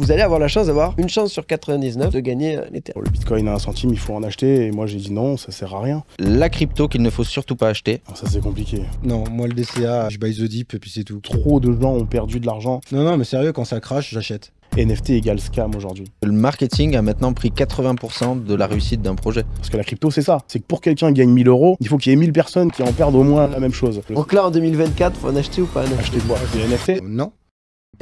vous allez avoir la chance d'avoir une chance sur 99 de gagner euh, terres. Le Bitcoin à un centime, il faut en acheter. Et moi, j'ai dit non, ça sert à rien. La crypto qu'il ne faut surtout pas acheter. ça, c'est compliqué. Non, moi, le DCA, je buy the dip et puis c'est tout. Trop de gens ont perdu de l'argent. Non, non, mais sérieux, quand ça crache, j'achète. NFT égale scam aujourd'hui. Le marketing a maintenant pris 80% de la réussite d'un projet. Parce que la crypto, c'est ça. C'est que pour quelqu'un qui gagne 1000 euros, il faut qu'il y ait 1000 personnes qui en perdent au moins la même chose. Donc là, en 2024, faut en acheter ou pas Acheter quoi Des NFT euh, Non.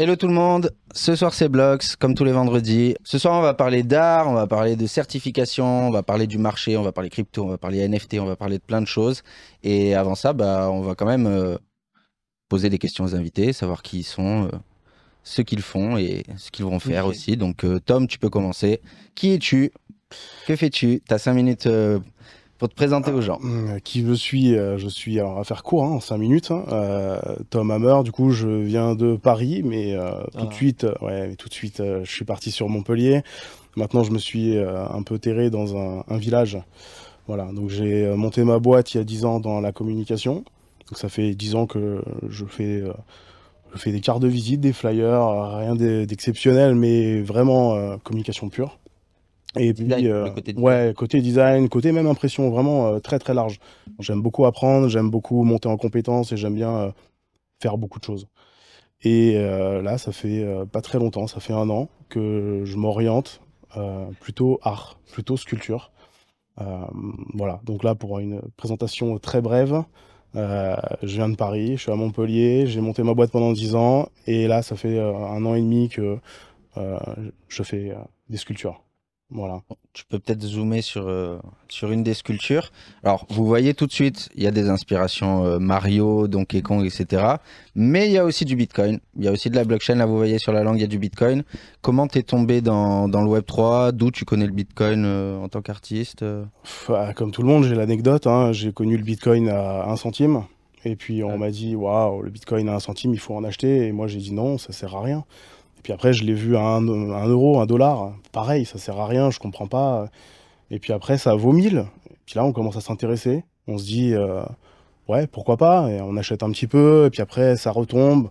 Hello tout le monde, ce soir c'est Blox, comme tous les vendredis. Ce soir on va parler d'art, on va parler de certification, on va parler du marché, on va parler crypto, on va parler NFT, on va parler de plein de choses. Et avant ça, bah, on va quand même euh, poser des questions aux invités, savoir qui ils sont, euh, ce qu'ils font et ce qu'ils vont faire aussi. Donc euh, Tom, tu peux commencer. Qui es-tu Que fais-tu T'as as 5 minutes pour te présenter aux gens. Euh, qui je suis euh, Je suis, alors à faire court, hein, en 5 minutes, hein, euh, Tom Hammer, du coup je viens de Paris, mais ah. tout de suite, ouais, tout de suite je suis parti sur Montpellier. Maintenant je me suis un peu terré dans un, village. Voilà, donc j'ai monté ma boîte il y a 10 ans dans la communication. Donc ça fait 10 ans que je fais, je fais des cartes de visite, des flyers, rien d'exceptionnel, mais vraiment communication pure. Et puis, euh, côté design, côté même impression, vraiment euh, très très large. J'aime beaucoup apprendre, j'aime beaucoup monter en compétences et j'aime bien euh, faire beaucoup de choses. Et là, ça fait pas très longtemps, ça fait un an que je m'oriente plutôt art, plutôt sculpture. voilà, donc là, pour une présentation très brève, je viens de Paris, je suis à Montpellier, j'ai monté ma boîte pendant 10 ans et là, ça fait un an et demi que je fais des sculptures. Voilà. Tu peux peut-être zoomer sur, euh, sur une des sculptures. Alors, vous voyez tout de suite, il y a des inspirations euh, Mario, Donkey Kong, etc. Mais il y a aussi du Bitcoin. Il y a aussi de la blockchain. Là, vous voyez sur la langue, il y a du Bitcoin. Comment t'es tombé dans, le Web3 D'où tu connais le Bitcoin euh, en tant qu'artiste bah, Comme tout le monde, j'ai l'anecdote. Hein. J'ai connu le Bitcoin à 1 centime. Et puis, on m'a dit, waouh, le Bitcoin à 1 centime, il faut en acheter. Et moi, j'ai dit non, ça sert à rien. Puis après, je l'ai vu à 1 euro, 1 dollar. Pareil, ça sert à rien, je comprends pas. Et puis après, ça vaut mille. Puis là, on commence à s'intéresser. On se dit, euh, ouais, pourquoi pas Et on achète un petit peu, et puis après, ça retombe.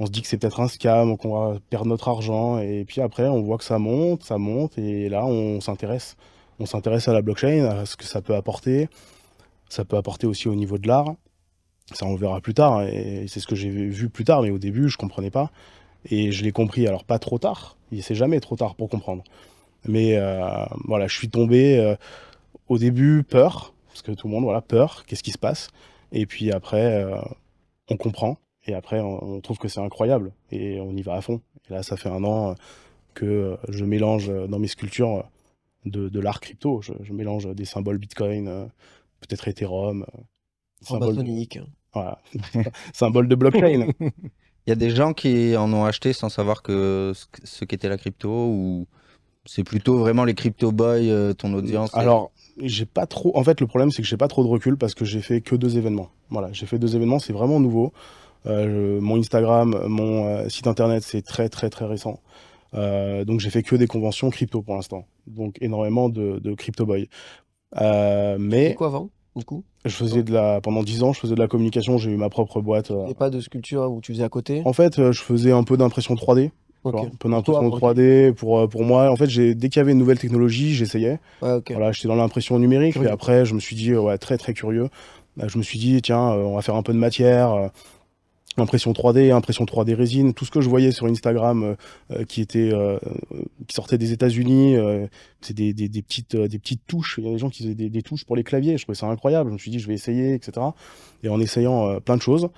On se dit que c'est peut-être un scam, qu'on va perdre notre argent. Et puis après, on voit que ça monte, ça monte, et là, on s'intéresse. On s'intéresse à la blockchain, à ce que ça peut apporter. Ça peut apporter aussi au niveau de l'art. Ça, on verra plus tard, et c'est ce que j'ai vu plus tard, mais au début, je comprenais pas. Et je l'ai compris, alors pas trop tard, il c'est jamais trop tard pour comprendre. Mais euh, voilà, je suis tombé euh, au début peur, parce que tout le monde, voilà, peur, qu'est-ce qui se passe Et puis après, euh, on comprend, et après, on, trouve que c'est incroyable, et on y va à fond. Et là, ça fait un an que je mélange dans mes sculptures de, l'art crypto, je, mélange des symboles Bitcoin, peut-être Ethereum. symboles... Hein. Voilà. symbole de blockchain. Il y a des gens qui en ont acheté sans savoir que ce qu'était la crypto ou c'est plutôt vraiment les crypto boys, euh, ton audience Alors, j'ai pas trop. En fait, le problème, c'est que j'ai pas trop de recul parce que j'ai fait que deux événements. Voilà, j'ai fait deux événements, c'est vraiment nouveau. Euh, mon Instagram, mon euh, site internet, c'est très, très, très récent. donc, j'ai fait que des conventions crypto pour l'instant. Donc, énormément de, crypto boys. mais. quoi avant du coup je faisais de la pendant 10 ans, je faisais de la communication, j'ai eu ma propre boîte. Euh. Et pas de sculpture hein, où tu faisais à côté En fait, euh, je faisais un peu d'impression 3D. un peu d'impression 3D pour euh, pour moi. En fait, j'ai dès qu'il y avait une nouvelle technologie, j'essayais. Voilà, j'étais dans l'impression numérique. Et après, je me suis dit ouais très très curieux. Bah, je me suis dit tiens, on va faire un peu de matière impression 3D, impression 3D résine, tout ce que je voyais sur Instagram euh, euh, qui était euh, qui sortait des États-Unis, c'est des, des, petites des petites touches, il y a des gens qui faisaient des, touches pour les claviers, je trouvais ça incroyable, je me suis dit je vais essayer, etc. Et en essayant plein de choses,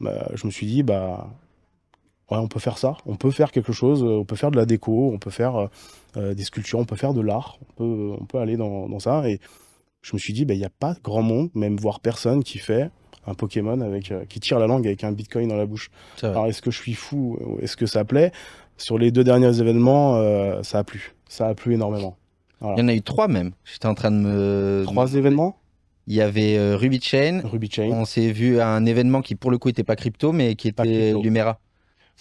bah, je me suis dit bah ouais on peut faire ça, on peut faire quelque chose, on peut faire de la déco, on peut faire des sculptures, on peut faire de l'art, on peut on peut aller dans, dans ça et je me suis dit bah il n'y a pas grand monde, même voire personne qui fait un Pokémon euh, qui tire la langue avec un Bitcoin dans la bouche. Est Alors est-ce que je suis fou Est-ce que ça plaît Sur les deux derniers événements, euh, ça a plu. Ça a plu énormément. Il y en a eu trois même. J'étais en train de me. Trois événements il y avait euh, Ruby, Chain. Ruby Chain. On s'est vu à un événement qui, pour le coup, n'était pas crypto, mais qui était Lumera.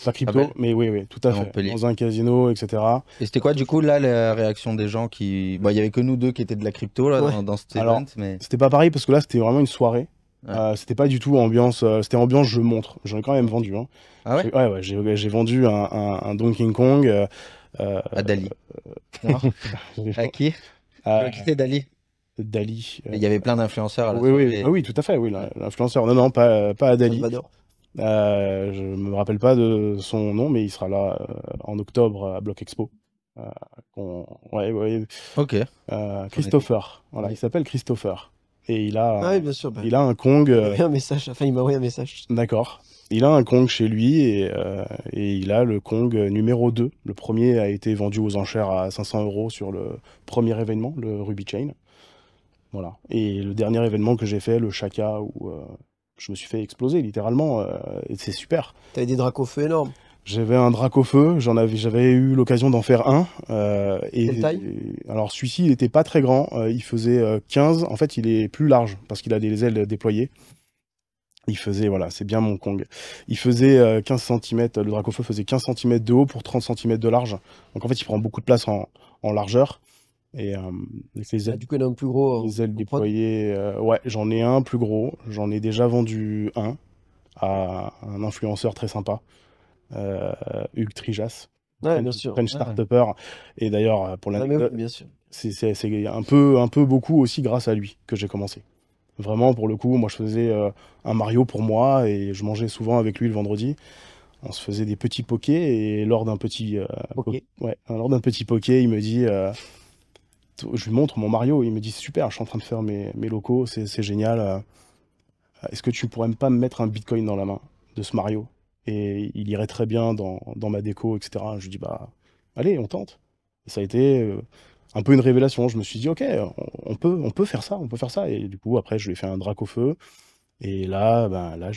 Pas crypto, mais oui, oui, tout à fait. Dans un casino, etc. Et c'était quoi, du coup, là, la réaction des gens qui. Bah, il y avait que nous deux qui étaient de la crypto là, dans, cette cet Mais... C'était pas pareil parce que là, c'était vraiment une soirée. Euh, c'était pas du tout ambiance, euh, c'était ambiance je montre. J'en ai quand même vendu. Hein. Ah ouais, ouais, ouais j'ai, vendu un, un, Donkey Kong. Euh, à Dali. à qui euh, Dali Dali. Il y avait plein d'influenceurs. Oui, oui, ah oui, tout à fait. Oui, l'influenceur. Non, non, pas, pas à Dali. je me rappelle pas de son nom, mais il sera là en octobre à Block Expo. Ouais, ouais. Ok. Christopher. Voilà, il s'appelle Christopher il a, ah bah. il a un Kong. Il euh, un message, il m'a envoyé un message. D'accord. Il a un Kong chez lui et, euh, il a le Kong numéro 2. Le premier a été vendu aux enchères à 500 euros sur le premier événement, le Ruby Chain. Voilà. Et le dernier événement que j'ai fait, le Shaka, où euh, je me suis fait exploser littéralement. et c'est super. as des feu énormes. J'avais un drac feu, j'avais eu l'occasion d'en faire un. Euh, et, alors celui-ci, il n'était pas très grand, euh, il faisait 15. Euh, en fait, il est plus large parce qu'il a des ailes déployées. Il faisait, voilà, c'est bien mon Kong. Il faisait 15 cm, le drac feu faisait 15 cm de haut pour 30 cm de large. Donc en fait, il prend beaucoup de place en, largeur. Et ah, du coup, un plus gros. Hein, les ailes déployées, ouais, j'en ai un plus gros. J'en ai déjà vendu un à un influenceur très sympa. Euh, Hugues Trijas, ouais, Et d'ailleurs, euh, pour ah, la, euh, sûr, c'est un peu, un peu beaucoup aussi grâce à lui que j'ai commencé. Vraiment, pour le coup, moi je faisais un Mario pour moi et je mangeais souvent avec lui le vendredi on se faisait des petits pokés et lors d'un petit hein, d'un petit poké, il me dit je lui montre mon Mario, il me dit super, je suis en train de faire mes, locaux, c'est génial. Est-ce que tu pourrais pas me mettre un Bitcoin dans la main de ce Mario et il irait très bien dans, ma déco, etc. Je dis, bah, allez, on tente. ça a été euh, un peu une révélation. Je me suis dit, ok, on, peut, on peut faire ça, on peut faire ça. Et du coup, après, je lui ai fait un drac feu. Et là, ben, là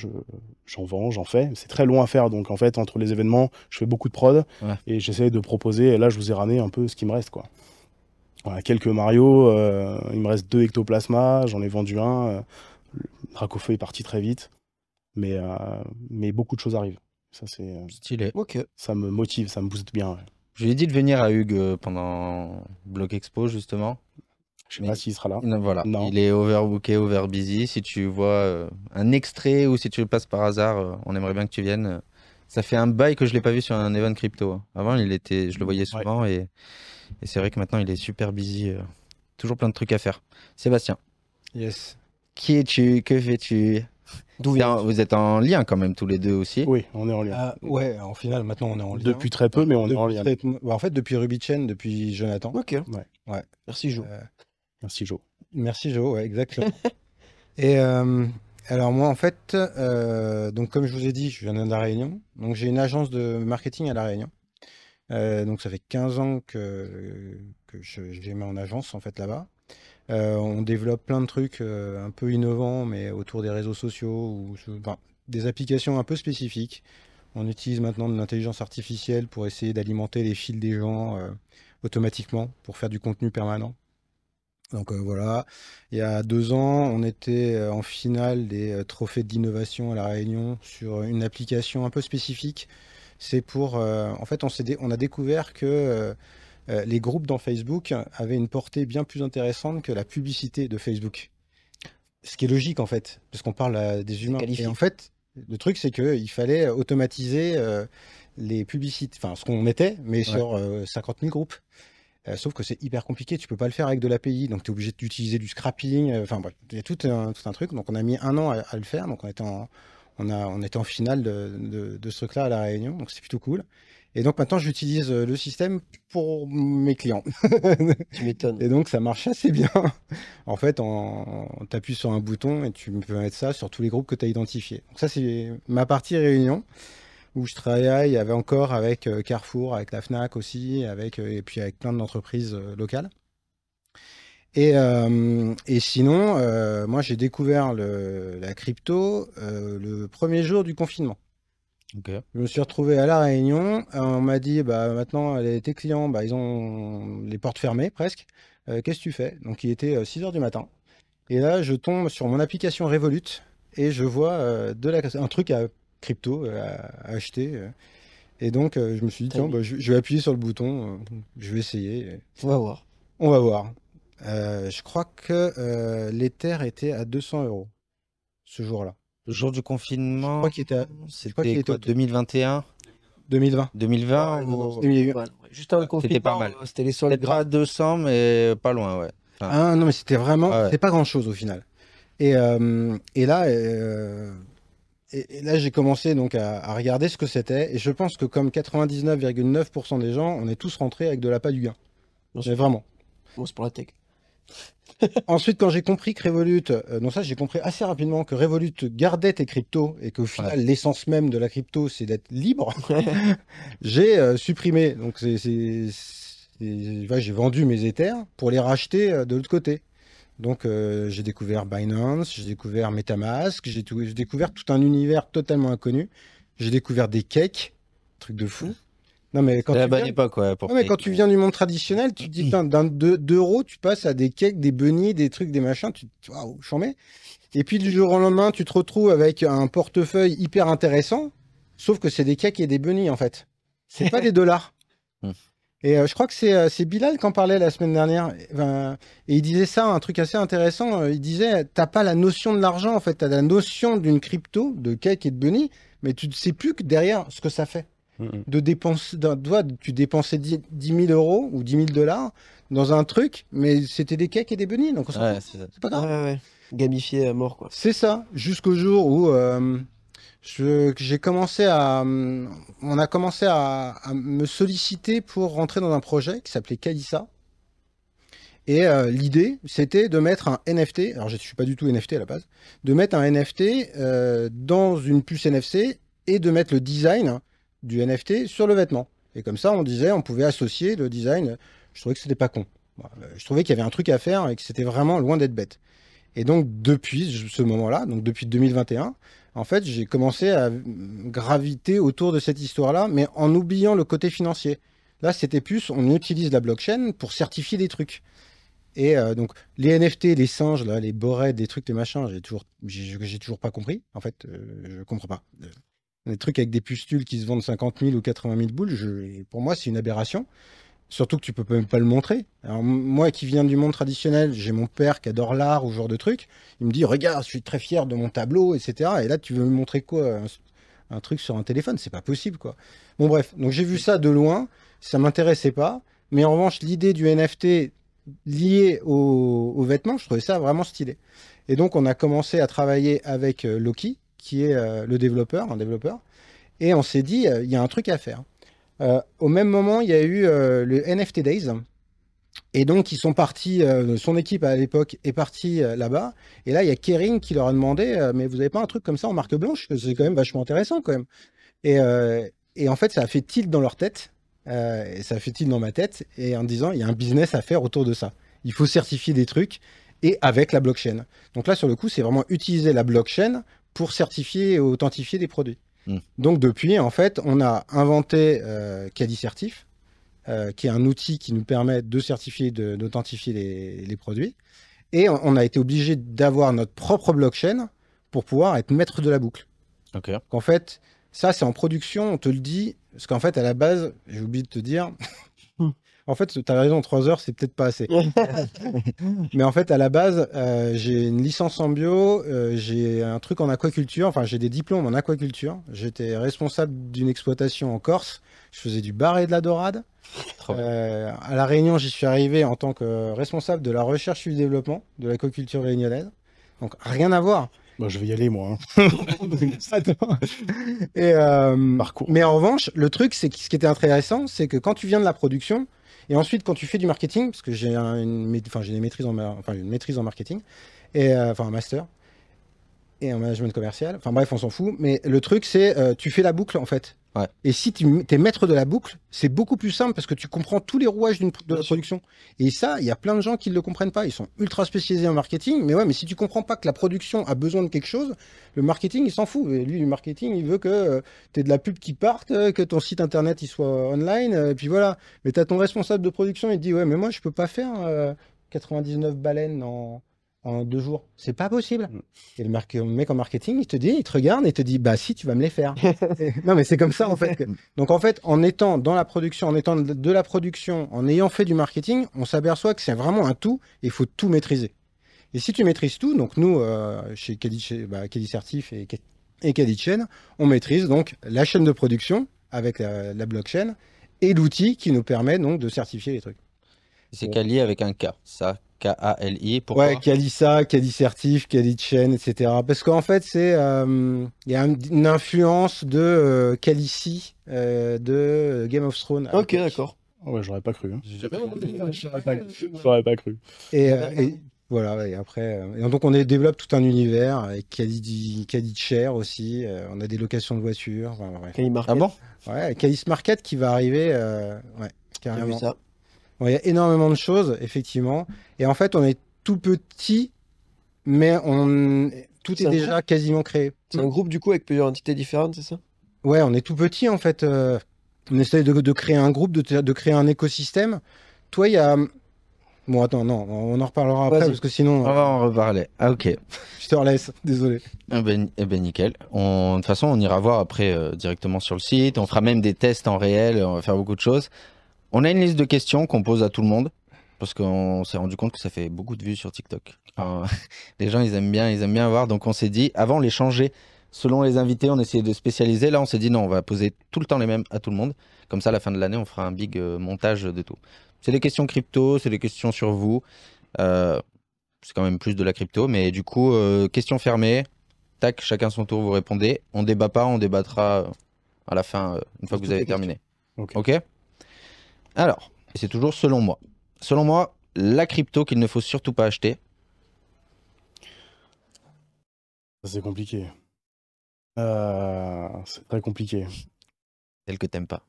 j'en vends, j'en fais. C'est très long à faire. Donc, en fait, entre les événements, je fais beaucoup de prod et j'essaie de proposer. Et là, je vous ai ramené un peu ce qui me reste. quoi. quelques Mario, euh, il me reste deux ectoplasmas, j'en ai vendu un. Euh, le feu est parti très vite. Mais, euh, mais beaucoup de choses arrivent. Ça, c'est. Euh, Stylé. Ok. Ça me motive, ça me booste bien. Je lui ai dit de venir à Hugues euh, pendant Block Expo, justement. Je sais pas s'il sera là. voilà. Non. Il est overbooké, overbusy. Si tu vois un extrait ou si tu le passes par hasard, on aimerait bien que tu viennes. Ça fait un bail que je l'ai pas vu sur un event crypto. Avant, il était, je le voyais souvent et, et c'est vrai que maintenant, il est super busy. toujours plein de trucs à faire. Sébastien. Yes. Qui es-tu Que fais-tu vous êtes en lien quand même tous les deux aussi Oui, on est en lien. Ah, ouais, en final, maintenant on est en lien. Depuis très peu, mais on est en lien. Bah, en fait, depuis Ruby depuis Jonathan. Ok. Ouais. ouais. Merci Jo. Euh, merci Jo. Merci Jo, ouais, exactement. Et euh, alors moi, en fait, euh, donc comme je vous ai dit, je viens de la Réunion. Donc j'ai une agence de marketing à la Réunion. donc ça fait 15 ans que, que j'ai mis en agence en fait là-bas. Euh, on développe plein de trucs euh, un peu innovants, mais autour des réseaux sociaux ou des applications un peu spécifiques. On utilise maintenant de l'intelligence artificielle pour essayer d'alimenter les fils des gens euh, automatiquement pour faire du contenu permanent. Donc voilà, il y a deux ans, on était en finale des trophées d'innovation à La Réunion sur une application un peu spécifique. C'est pour, en fait, on, a découvert que euh, les groupes dans Facebook avaient une portée bien plus intéressante que la publicité de Facebook. Ce qui est logique en fait, parce qu'on parle euh, des humains. Et en fait, le truc, c'est qu'il fallait automatiser euh, les publicités, enfin ce qu'on était, mais sur 50 000 groupes. sauf que c'est hyper compliqué, tu peux pas le faire avec de l'API, donc tu es obligé d'utiliser du scrapping, enfin il y a tout un, truc. Donc on a mis un an à, le faire, donc on était en, on finale de, de ce truc-là à La Réunion, donc c'est plutôt cool. Et donc maintenant, j'utilise euh, le système pour mes clients. tu m'étonnes. Et donc ça marche assez bien. En fait, on tu sur un bouton et tu peux mettre ça sur tous les groupes que tu as identifiés. Donc ça, c'est ma partie réunion où je travaille avait encore avec euh, Carrefour, avec la FNAC aussi, avec, euh, et puis avec plein d'entreprises locales. Et, sinon, moi j'ai découvert la crypto le premier jour du confinement. Je me suis retrouvé à La Réunion. Euh, on m'a dit, bah, maintenant, euh, les, tes clients, bah, ils ont les portes fermées presque. Euh, qu'est-ce que tu fais Donc, il était 6h du matin. Et là, je tombe sur mon application Revolut et je vois un truc à crypto à, acheter. Et donc, je me suis dit, tiens, bah, je, vais appuyer sur le bouton, je vais essayer. On va voir. On va voir. je crois que l'Ether était à 200 euros ce jour-là. Le jour du confinement. Je crois c'était 2021 2020. 2020 ou... juste avant le confinement. C'était pas mal. Euh, c'était les soldes. peut 200, mais pas loin, ouais. Ah non, mais c'était vraiment. C'est ah C'était pas grand-chose au final. Et, euh, et là. Euh, et, là, j'ai commencé donc à, regarder ce que c'était, et je pense que comme 99,9% des gens, on est tous rentrés avec de la pas du gain. c'est vraiment. Bon, c'est pour la tech. Ensuite, quand j'ai compris que Revolut, euh, non ça j'ai compris assez rapidement que Revolut gardait tes cryptos et qu'au final l'essence même de la crypto c'est d'être libre, j'ai euh, supprimé, donc j'ai vendu mes éthers pour les racheter euh, de l'autre côté. Donc j'ai découvert Binance, j'ai découvert Metamask, j'ai découvert tout un univers totalement inconnu, j'ai découvert des cakes, truc de fou. Non, mais quand, la tu viens... quand tu viens du monde traditionnel, tu dis, putain, d'un tu passes à des cakes, des beignets, des trucs, des machins, tu waouh, Et puis du jour au lendemain, tu te retrouves avec un portefeuille hyper intéressant, sauf que c'est des cakes et des beignets, en fait. C'est pas des dollars. Hum. Et euh, je crois que euh, c'est Bilal qui en parlait la semaine dernière. et il disait ça, un truc assez intéressant. Euh, il disait, t'as pas la notion de l'argent, en fait. T'as la notion d'une crypto, de cake et de bunny, mais tu ne sais plus que derrière ce que ça fait. De dépenser, tu dépensais 10 000 euros ou 10 000 dollars dans un truc, mais c'était des cakes et des bunnies, donc c'est pas grave. Gamifié à mort, quoi. C'est ça, jusqu'au jour où euh, j'ai commencé à, euh, on a commencé à, me solliciter pour rentrer dans un projet qui s'appelait Kalissa. Et euh, l'idée, c'était de mettre un NFT, alors je ne suis pas du tout NFT à la base, de mettre un NFT dans une puce NFC et de mettre le design du NFT sur le vêtement. Et comme ça, on disait, on pouvait associer le design. Je trouvais que c'était pas con. Euh, je trouvais qu'il y avait un truc à faire et que c'était vraiment loin d'être bête. Et donc, depuis ce moment-là, donc depuis 2021, en fait, j'ai commencé à graviter autour de cette histoire-là, mais en oubliant le côté financier. Là, c'était plus, on utilise la blockchain pour certifier des trucs. Et euh, donc, les NFT, les singes, là, les borets, des trucs, des machins, j'ai toujours, j'ai toujours pas compris. En fait, euh, je comprends pas des trucs avec des pustules qui se vendent 50 000 ou 80 000 boules, pour moi, c'est une aberration. Surtout que tu peux même pas le montrer. Alors, moi qui viens du monde traditionnel, j'ai mon père qui adore l'art ou ce genre de trucs. Il me dit Regarde, je suis très fier de mon tableau, etc. Et là, tu veux me montrer quoi un, truc sur un téléphone C'est pas possible, quoi. Bon, bref. Donc, j'ai vu ça de loin. Ça m'intéressait pas. Mais en revanche, l'idée du NFT lié aux, vêtements, je trouvais ça vraiment stylé. Et donc, on a commencé à travailler avec euh, Loki, qui est euh, le développeur, un développeur. Et on s'est dit, euh, il y a un truc à faire. Euh, au même moment, il y a eu le NFT Days. Et donc, ils sont partis, euh, son équipe à l'époque est partie là-bas. Et là, il y a Kering qui leur a demandé Mais vous n'avez pas un truc comme ça en marque blanche C'est quand même vachement intéressant, quand même. Et, en fait, ça a fait tilt dans leur tête. et ça a fait tilt dans ma tête. Et en disant Il y a un business à faire autour de ça. Il faut certifier des trucs et avec la blockchain. Donc là, sur le coup, c'est vraiment utiliser la blockchain pour certifier et authentifier des produits. Mmh. Donc depuis, en fait, on a inventé euh, euh, qui est un outil qui nous permet de certifier, et d'authentifier les, produits. Et on, a été obligé d'avoir notre propre blockchain pour pouvoir être maître de la boucle. Okay. En fait, ça, c'est en production, on te le dit, parce qu'en fait, à la base, j'ai oublié de te dire, En fait, tu as raison, trois heures, c'est peut-être pas assez. mais en fait, à la base, euh, j'ai une licence en bio, euh, j'ai un truc en aquaculture, enfin, j'ai des diplômes en aquaculture. J'étais responsable d'une exploitation en Corse. Je faisais du bar et de la dorade. Euh, à La Réunion, j'y suis arrivé en tant que responsable de la recherche et du développement de l'aquaculture réunionnaise. Donc, rien à voir. Bah, je vais y aller, moi. Hein. et, euh, mais en revanche, le truc, c'est ce qui était intéressant, c'est que quand tu viens de la production, et ensuite, quand tu fais du marketing, parce que j'ai une, maîtrise en, une maîtrise en marketing, et, euh, enfin un master, et un management commercial, enfin bref, on s'en fout, mais le truc, c'est euh, tu fais la boucle en fait. Et si tu es maître de la boucle, c'est beaucoup plus simple parce que tu comprends tous les rouages de la production. Et ça, il y a plein de gens qui ne le comprennent pas. Ils sont ultra spécialisés en marketing, mais ouais, mais si tu comprends pas que la production a besoin de quelque chose, le marketing, il s'en fout. lui, le marketing, il veut que euh, tu aies de la pub qui parte, euh, que ton site internet il soit euh, online, et puis voilà. Mais tu as ton responsable de production, il te dit, ouais, mais moi, je peux pas faire 99 baleines en en deux jours. C'est pas possible. Mm. Et le, mec en marketing, il te dit, il te regarde et te dit, bah si, tu vas me les faire. non, mais c'est comme ça en fait. Mm. Donc en fait, en étant dans la production, en étant de la production, en ayant fait du marketing, on s'aperçoit que c'est vraiment un tout et il faut tout maîtriser. Et si tu maîtrises tout, donc nous, euh, chez Caddy bah, Certif et, et Chain, on maîtrise donc la chaîne de production avec la, la blockchain et l'outil qui nous permet donc de certifier les trucs. C'est Kali avec un K, ça K-A-L-I. Pourquoi ouais, Kali ça, Kali Certif, Kali chaîne, etc. Parce qu'en fait, c'est euh, il y a une influence de euh, euh, de Game of Thrones. Ok, d'accord. Ah ouais, hein. j'aurais pas cru. J'aurais pas, cru. Et, euh, voilà, et après. donc, on développe tout un univers avec Kali, de Chair aussi. on a des locations de voitures. Enfin, Kali Market. Ah ouais, Kali Market qui va arriver. ouais, carrément. Vu ça il y a énormément de choses, effectivement. Et en fait, on est tout petit, mais on... tout est, déjà quasiment créé. C'est un groupe, du coup, avec plusieurs entités différentes, c'est ça Ouais, on est tout petit, en fait. Euh, on essaie de, créer un groupe, de, de créer un écosystème. Toi, il y a... Bon, attends, non, on en reparlera après parce que sinon. On va en reparler. Ah, ok. Je te laisse, désolé. Eh ben, eh ben nickel. De toute façon, on ira voir après euh, directement sur le site. On fera même des tests en réel. On va faire beaucoup de choses. On a une liste de questions qu'on pose à tout le monde parce qu'on s'est rendu compte que ça fait beaucoup de vues sur TikTok. Ah. Euh, les gens, ils aiment bien, ils aiment bien voir. Donc on s'est dit, avant, on les changer. Selon les invités, on essayait de spécialiser. Là, on s'est dit non, on va poser tout le temps les mêmes à tout le monde. Comme ça, à la fin de l'année, on fera un big euh, montage de tout. C'est des questions crypto, c'est des questions sur vous. Euh, c'est quand même plus de la crypto, mais du coup, euh, question fermée. Tac, chacun son tour, vous répondez. On débat pas, on débattra à la fin, une fois que vous avez terminé. Ok, alors, c'est toujours selon moi. Selon moi, la crypto qu'il ne faut surtout pas acheter. C'est compliqué. Euh, c'est très compliqué. Celle que t'aimes pas.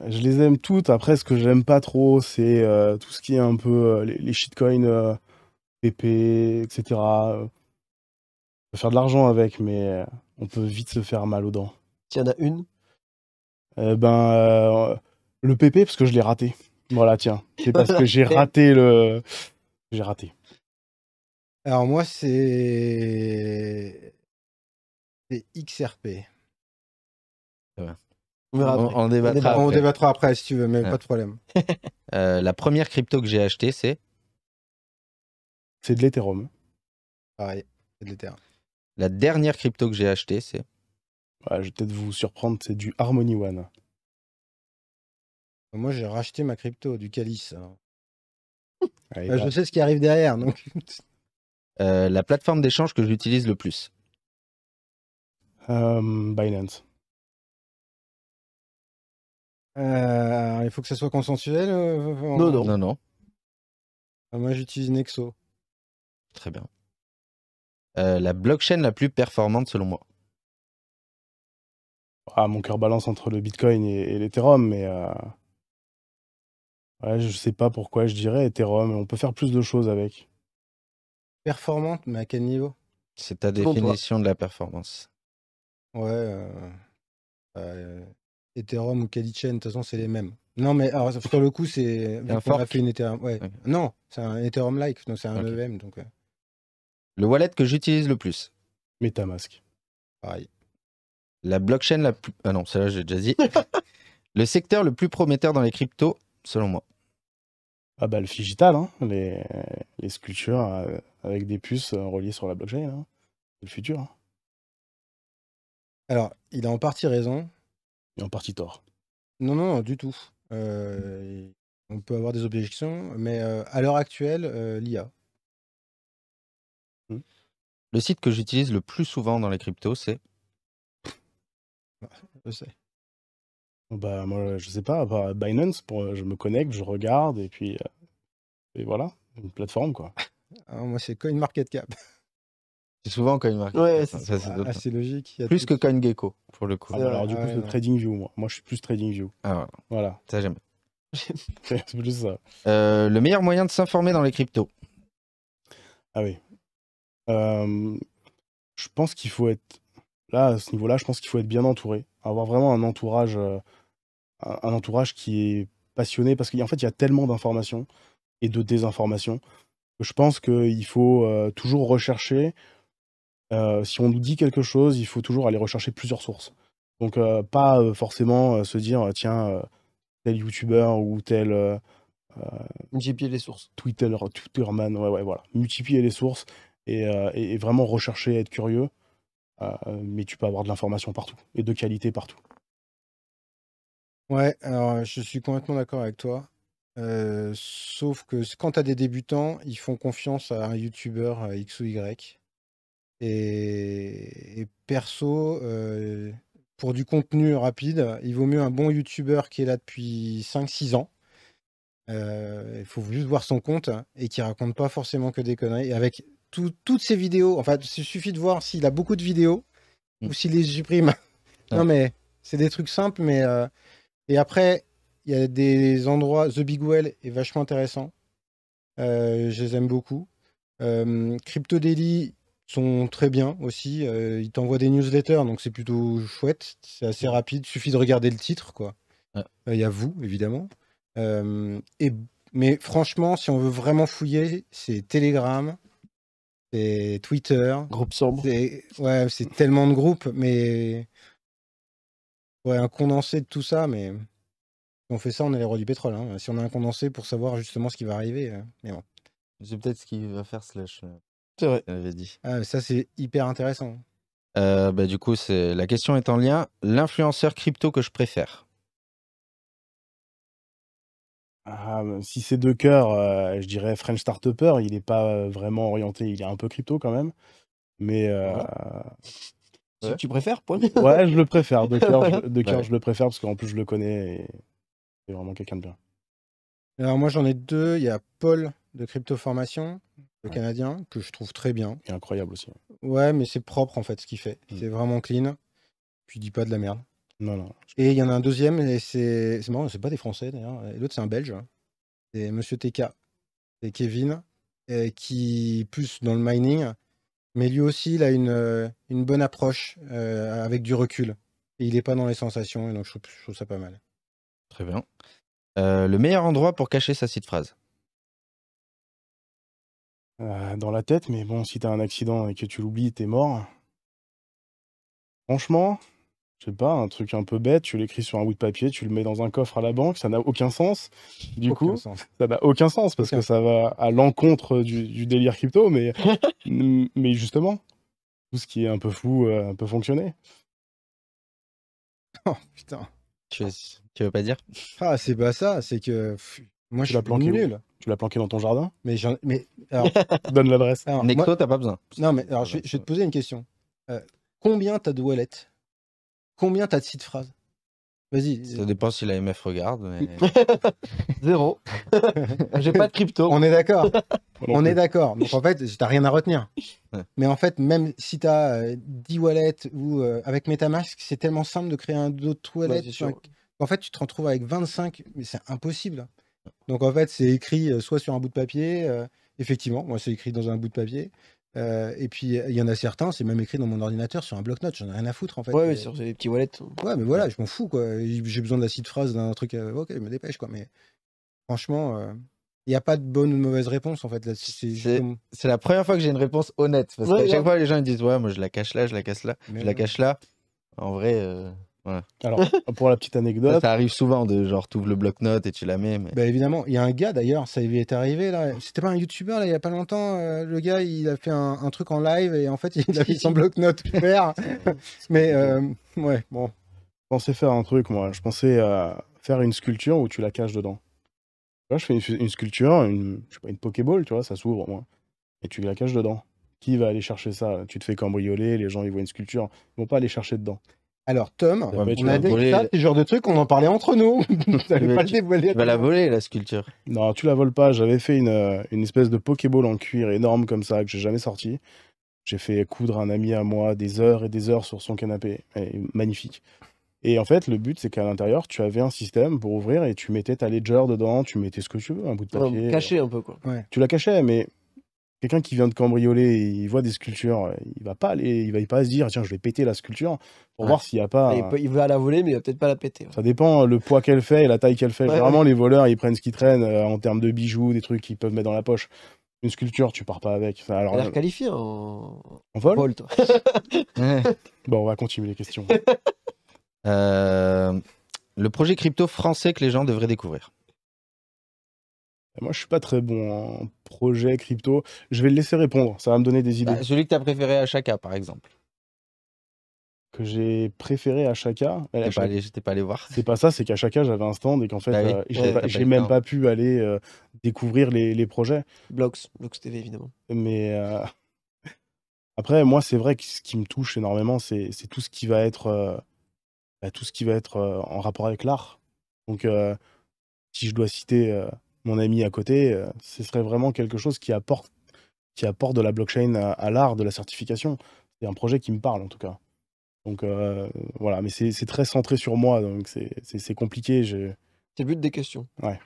Je les aime toutes. Après, ce que j'aime pas trop, c'est euh, tout ce qui est un peu euh, les, les, shitcoins, PP, etc. On peut faire de l'argent avec, mais on peut vite se faire mal aux dents. Tiens, y en a une eh Ben le PP, parce que je l'ai raté. Voilà, tiens. C'est parce que j'ai raté le. J'ai raté. Alors, moi, c'est. C'est XRP. On, on, débattra après. on, débattra après. si tu veux, mais pas de problème. Euh, la première crypto que j'ai acheté, c'est C'est de l'Ethereum. Pareil, c'est de l'Ethereum. La dernière crypto que j'ai acheté, c'est Je vais peut-être vous surprendre, c'est du Harmony One. Moi, j'ai racheté ma crypto du calice. Hein. Ah, je sais ce qui arrive derrière. Euh, la plateforme d'échange que j'utilise le plus euh, Binance. Euh, il faut que ça soit consensuel Non, non. Ah, moi, j'utilise Nexo. Très bien. la blockchain la plus performante selon moi Ah, mon cœur balance entre le Bitcoin et, et l'Ethereum, mais je sais pas pourquoi, je dirais Ethereum. On peut faire plus de choses avec. Performante, mais à quel niveau C'est ta définition de la performance. Ouais. Euh, bah, euh, Ethereum ou Kalichain, de toute façon, c'est les mêmes. Non, mais sur le coup, c'est. Ethereum. ouais. Non, c'est un Ethereum-like, donc c'est un EVM, donc euh. Le wallet que j'utilise le plus. Metamask. pareil. La blockchain la plus. Ah non, celle-là, j'ai déjà dit. le secteur le plus prometteur dans les cryptos, selon moi ah bah, le figital, hein, les, sculptures euh, avec des puces euh, reliées sur la blockchain. Hein. C'est le futur. Hein. Alors, il a en partie raison. Et en partie tort. Non, non, non du tout. Euh, on peut avoir des objections, mais à l'heure actuelle, l'IA. Hmm. Le site que j'utilise le plus souvent dans les cryptos, c'est. Je sais. Bah, moi, je sais pas, Binance, pour, euh, je me connecte, je regarde, et puis. Euh, et voilà, une plateforme, quoi. Ah, moi, c'est CoinMarketCap. C'est souvent CoinMarketCap. Ouais, c'est ça, c'est Assez logique. Plus que CoinGecko, pour le coup. Ah, alors, du coup, c'est TradingView, moi. Moi, je suis plus TradingView. voilà, ah, Voilà. ça j'aime. C'est plus ça. Euh, le meilleur moyen de s'informer dans les cryptos. Ah oui. je pense qu'il faut être. Là, à ce niveau-là, je pense qu'il faut être bien entouré. Avoir vraiment un entourage un entourage qui est passionné parce qu'en fait, il y a tellement d'informations et de désinformations que je pense qu'il faut euh, toujours rechercher. Euh, si on nous dit quelque chose, il faut toujours aller rechercher plusieurs sources. Donc, euh, pas forcément se dire, tiens, tel youtubeur ou tel. multiplier les sources. Twitter, Twitterman, ouais, ouais, voilà. Multiplier les sources et, vraiment rechercher, être curieux. mais tu peux avoir de l'information partout et de qualité partout. Ouais, alors je suis complètement d'accord avec toi. sauf que quand tu as des débutants, ils font confiance à un youtubeur X ou Y. Et, perso, pour du contenu rapide, il vaut mieux un bon youtubeur qui est là depuis 5-6 ans. Il faut juste voir son compte et qui raconte pas forcément que des conneries. avec toutes ses vidéos, enfin, il suffit de voir s'il a beaucoup de vidéos mmh. ou s'il les supprime. non, mais c'est des trucs simples, mais et après, il y a des endroits, The Big Well est vachement intéressant. Euh, je les aime beaucoup. Euh, Crypto Daily sont très bien aussi. Euh, ils t'envoient des newsletters, donc c'est plutôt chouette. C'est assez rapide. il Suffit de regarder le titre, quoi. Il y a vous, évidemment. et, mais franchement, si on veut vraiment fouiller, c'est Telegram, c'est Twitter. Groupe sombre. Ouais, c'est tellement de groupes, mais Ouais, un condensé de tout ça, mais si on fait ça, on est les rois du pétrole. Hein. Si on a un condensé pour savoir justement ce qui va arriver, euh, mais bon. C'est peut-être ce qu'il va faire, Slash. Euh, c'est vrai. dit. Ah, ça, c'est hyper intéressant. Euh, bah, du coup, c'est la question est en lien. L'influenceur crypto que je préfère. Ah, si c'est de cœurs, je dirais French Startupper, il n'est pas vraiment orienté, il est un peu crypto quand même. Mais tu, préfères point Ouais, je le préfère. De cœur, je, le préfère parce qu'en plus, je le connais et c'est vraiment quelqu'un de bien. Alors, moi, j'en ai deux. Il y a Paul de Crypto Formation, le Canadien, que je trouve très bien. Et incroyable aussi. Ouais, mais c'est propre en fait ce qu'il fait. Mm. C'est vraiment clean. Puis il dit pas de la merde. Non, non. Et il y en a un deuxième, et c'est c'est marrant, c'est pas des Français d'ailleurs. L'autre, c'est un Belge. C'est Monsieur TK. C'est Kevin, qui, plus dans le mining, mais lui aussi, il a une, euh, une bonne approche euh, avec du recul. il n'est pas dans les sensations, et donc je trouve, ça pas mal. Très bien. Euh, le meilleur endroit pour cacher sa petite phrase Dans la tête, mais bon, si t'as un accident et que tu l'oublies, t'es mort. Franchement, je sais pas, un truc un peu bête, tu l'écris sur un bout de papier, tu le mets dans un coffre à la banque, ça n'a aucun sens. Du coup, ça n'a aucun sens parce que ça va à l'encontre du, délire crypto, mais, mais justement, tout ce qui est un peu fou euh, peut fonctionner. Oh putain. Tu veux, veux pas dire Ah, c'est pas ça, c'est que moi tu je l'as planqué nul. Tu l'as planqué dans ton jardin Mais mais donne l'adresse. tu t'as pas besoin. Non mais alors je, vais te poser une question. Euh, combien t'as de wallets Combien t'as de sites phrases Vas-y. Ça dépend si l'AMF regarde. Mais... Zéro. J'ai pas de crypto. On est d'accord. On est d'accord. Donc en fait, t'as rien à retenir. Mais en fait, même si t'as as euh, 10 wallets ou euh, avec MetaMask, c'est tellement simple de créer un autre wallet. en fait, tu te retrouves avec 25, mais c'est impossible. Donc en fait, c'est écrit euh, soit sur un bout de papier, effectivement, moi c'est écrit dans un bout de papier, euh, et puis, il y en a certains, c'est même écrit dans mon ordinateur sur un bloc-notes, j'en ai rien à foutre en fait. Ouais, sur des petits wallets. Hein. Ouais, mais voilà, je m'en fous quoi. J'ai besoin de la site phrase d'un truc. Euh, ok, je me dépêche quoi. Mais franchement, euh, il n'y a pas de bonne ou de mauvaise réponse en fait. C'est la première fois que j'ai une réponse honnête. Parce chaque fois, les gens ils disent Ouais, moi je la cache là, je la casse là, je la cache là. En vrai. Alors, pour la petite anecdote. Ça, arrive souvent de genre, tu ouvres le bloc-notes et tu la mets. Bah, évidemment, il y a un gars d'ailleurs, ça lui est arrivé là. C'était pas un youtubeur là, il y a pas longtemps. Euh, le gars, il a fait un, truc en live et en fait, il a mis son bloc-notes mais euh, ouais, bon. Je pensais faire un truc, moi. Je pensais à euh, faire une sculpture où tu la caches dedans. je fais une, sculpture, une, je sais pas, une Pokéball, tu vois, ça s'ouvre, moi. Et tu la caches dedans. Qui va aller chercher ça Tu te fais cambrioler, les gens, ils voient une sculpture. Ils vont pas aller chercher dedans. Alors, Tom, on a dit ça, genre de truc, on en parlait entre nous. pas le Tu vas la voler, la sculpture. Non, tu la voles pas. J'avais fait euh, une, espèce de Pokéball en cuir énorme comme ça, que j'ai jamais sorti. J'ai fait coudre un ami à moi des heures et des heures sur son canapé. magnifique. Et en fait, le but, c'est qu'à l'intérieur, tu avais un système pour ouvrir et tu mettais ta ledger dedans, tu mettais ce que tu veux, un bout de papier. Caché un peu, quoi. Tu la cachais, mais Quelqu'un qui vient de cambrioler et il voit des sculptures, il va pas aller, il va pas se dire tiens je vais péter la sculpture pour voir s'il n'y a pas. Il, va la voler mais il va peut-être pas la péter. Ça dépend euh, le poids qu'elle fait et la taille qu'elle fait. Vraiment, les voleurs ils prennent ce qu'ils traînent euh, en termes de bijoux, des trucs qu'ils peuvent mettre dans la poche. Une sculpture, tu pars pas avec. Enfin, alors, euh, qualifié en, vol, bon, on va continuer les questions. le projet crypto français que les gens devraient découvrir. Moi, je suis pas très bon en projet crypto. Je vais le laisser répondre. Ça va me donner des bah, idées. celui que tu as préféré à Chaka, par exemple. Que j'ai préféré à Chaka. J'étais pas, allé, pas allé voir. C'est pas ça, c'est qu'à Chaka, j'avais un stand et qu'en fait, bah euh, j'ai même pas pu aller euh, découvrir les, les projets. Blocks, Blocks TV, évidemment. Mais euh, après, moi, c'est vrai que ce qui me touche énormément, c'est tout ce qui va être, bah, tout ce qui va être en rapport avec l'art. Donc, si je dois citer mon ami à côté, euh, ce serait vraiment quelque chose qui apporte, qui apporte de la blockchain à, l'art de la certification. C'est un projet qui me parle en tout cas. Donc euh, voilà, mais c'est très centré sur moi, donc c'est compliqué. C'est le but des questions. Ouais,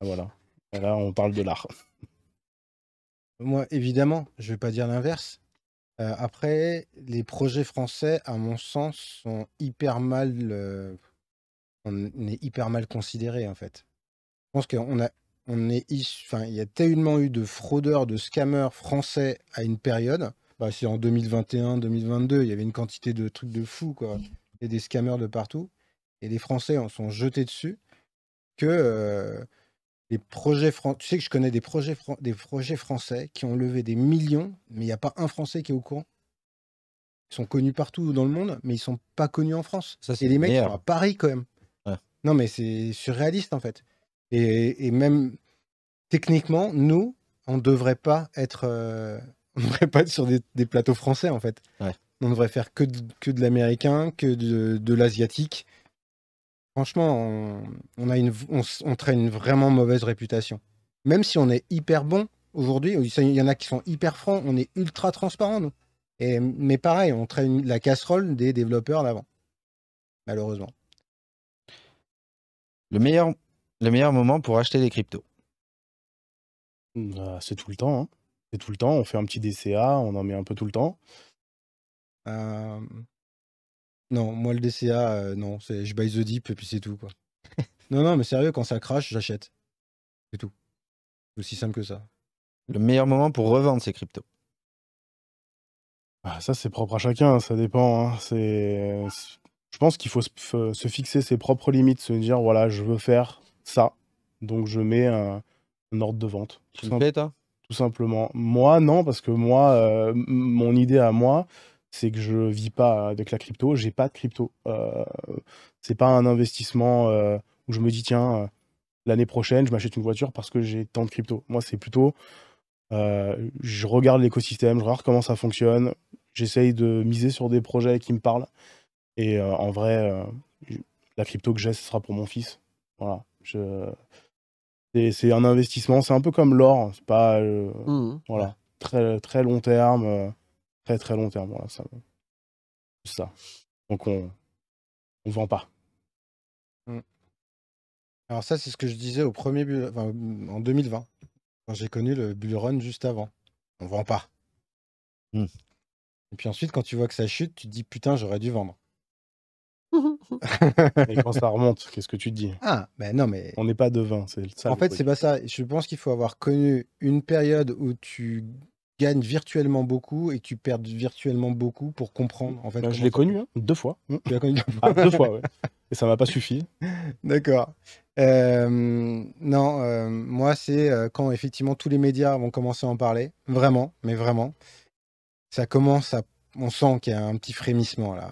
ah, voilà. Et là, on parle de l'art. Moi, évidemment, je ne vais pas dire l'inverse. Euh, après, les projets français, à mon sens, sont hyper mal. on est hyper mal considérés, en fait. Je pense qu'on a on est enfin, il y a tellement eu de fraudeurs, de scammers français à une période. Bah, c'est en 2021, 2022, il y avait une quantité de trucs de fou quoi. des scammers de partout. Et les Français en sont jetés dessus. Que euh, les projets français. Tu sais que je connais des projets, des projets français qui ont levé des millions, mais il n'y a pas un Français qui est au courant. Ils sont connus partout dans le monde, mais ils ne sont pas connus en France. Ça, c'est les mecs à Paris quand même. Non, mais c'est surréaliste en fait. Et, même techniquement, nous, on ne devrait pas être, euh, on pas être sur des, plateaux français, en fait. On devrait faire que de, l'américain, que de, l'asiatique. Franchement, on, a une, on, traîne une vraiment mauvaise réputation. Même si on est hyper bon aujourd'hui, il y en a qui sont hyper francs, on est ultra transparent, nous. Et, mais pareil, on traîne la casserole des développeurs l'avant, malheureusement. Le meilleur le meilleur moment pour acheter des cryptos mmh, bah, C'est tout le temps. Hein. C'est tout le temps. On fait un petit DCA, on en met un peu tout le temps. Non, moi le DCA, euh, non, c'est je buy the dip et puis c'est tout quoi. non, non, mais sérieux, quand ça crache, j'achète. C'est tout. C'est aussi simple que ça. Le meilleur moment pour revendre ces cryptos bah, ça, c'est propre à chacun, ça dépend. Hein. C'est... Euh, je pense qu'il faut se fixer ses propres limites, se dire, voilà, je veux faire ça. Donc je mets un, ordre de vente. tout, tout simplement. Moi, non, parce que moi, euh, mon idée à moi, c'est que je vis pas avec la crypto. J'ai pas de crypto. Euh, c'est pas un investissement euh, où je me dis tiens l'année prochaine je m'achète une voiture parce que j'ai tant de crypto. Moi, c'est plutôt je regarde l'écosystème, je regarde comment ça fonctionne. J'essaye de miser sur des projets qui me parlent. Et en vrai, la crypto que j'ai, ce sera pour mon fils. Voilà. C'est un investissement, c'est un peu comme l'or, hein, c'est pas euh, mmh. voilà, très, très long terme, euh, très très long terme, voilà, ça. Donc on on vend pas. Mmh. Alors ça c'est ce que je disais au premier en 2020 quand j'ai connu le bull run juste avant. On vend pas. Mmh. Et puis ensuite quand tu vois que ça chute, tu te dis putain, j'aurais dû vendre. Et quand ça remonte, qu'est-ce que tu dis Ah, ben non, mais. On n'est pas devin, c'est ça. En fait, c'est pas ça. Je pense qu'il faut avoir connu une période où tu gagnes virtuellement beaucoup et tu perds virtuellement beaucoup pour comprendre. En fait, bah, je l'ai hein, mmh, connu deux ah, fois. connu deux fois, Et ça m'a pas suffi. D'accord. Euh, non, euh, moi, c'est euh, quand effectivement tous les médias vont commencer à en parler. Vraiment, mais vraiment. Ça commence à. On sent qu'il y a un petit frémissement là.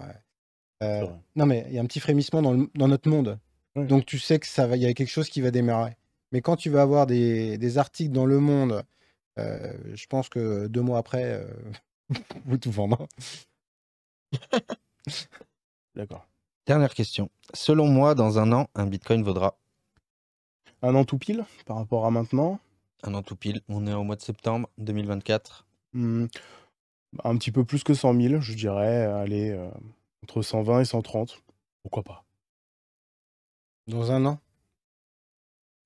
Euh, non, mais il y a un petit frémissement dans, notre monde. Donc tu sais que ça va, y a quelque chose qui va démarrer. Mais quand tu vas avoir des, articles dans le monde, euh, je pense que deux mois après, euh, vous tout vendre. D'accord. Dernière question. Selon moi, dans un an, un bitcoin vaudra un an tout pile par rapport à maintenant. Un an tout pile. On est au mois de septembre 2024. Hmm. Un petit peu plus que 100 000, je dirais. Allez. 120 et 130. Pourquoi pas Dans un an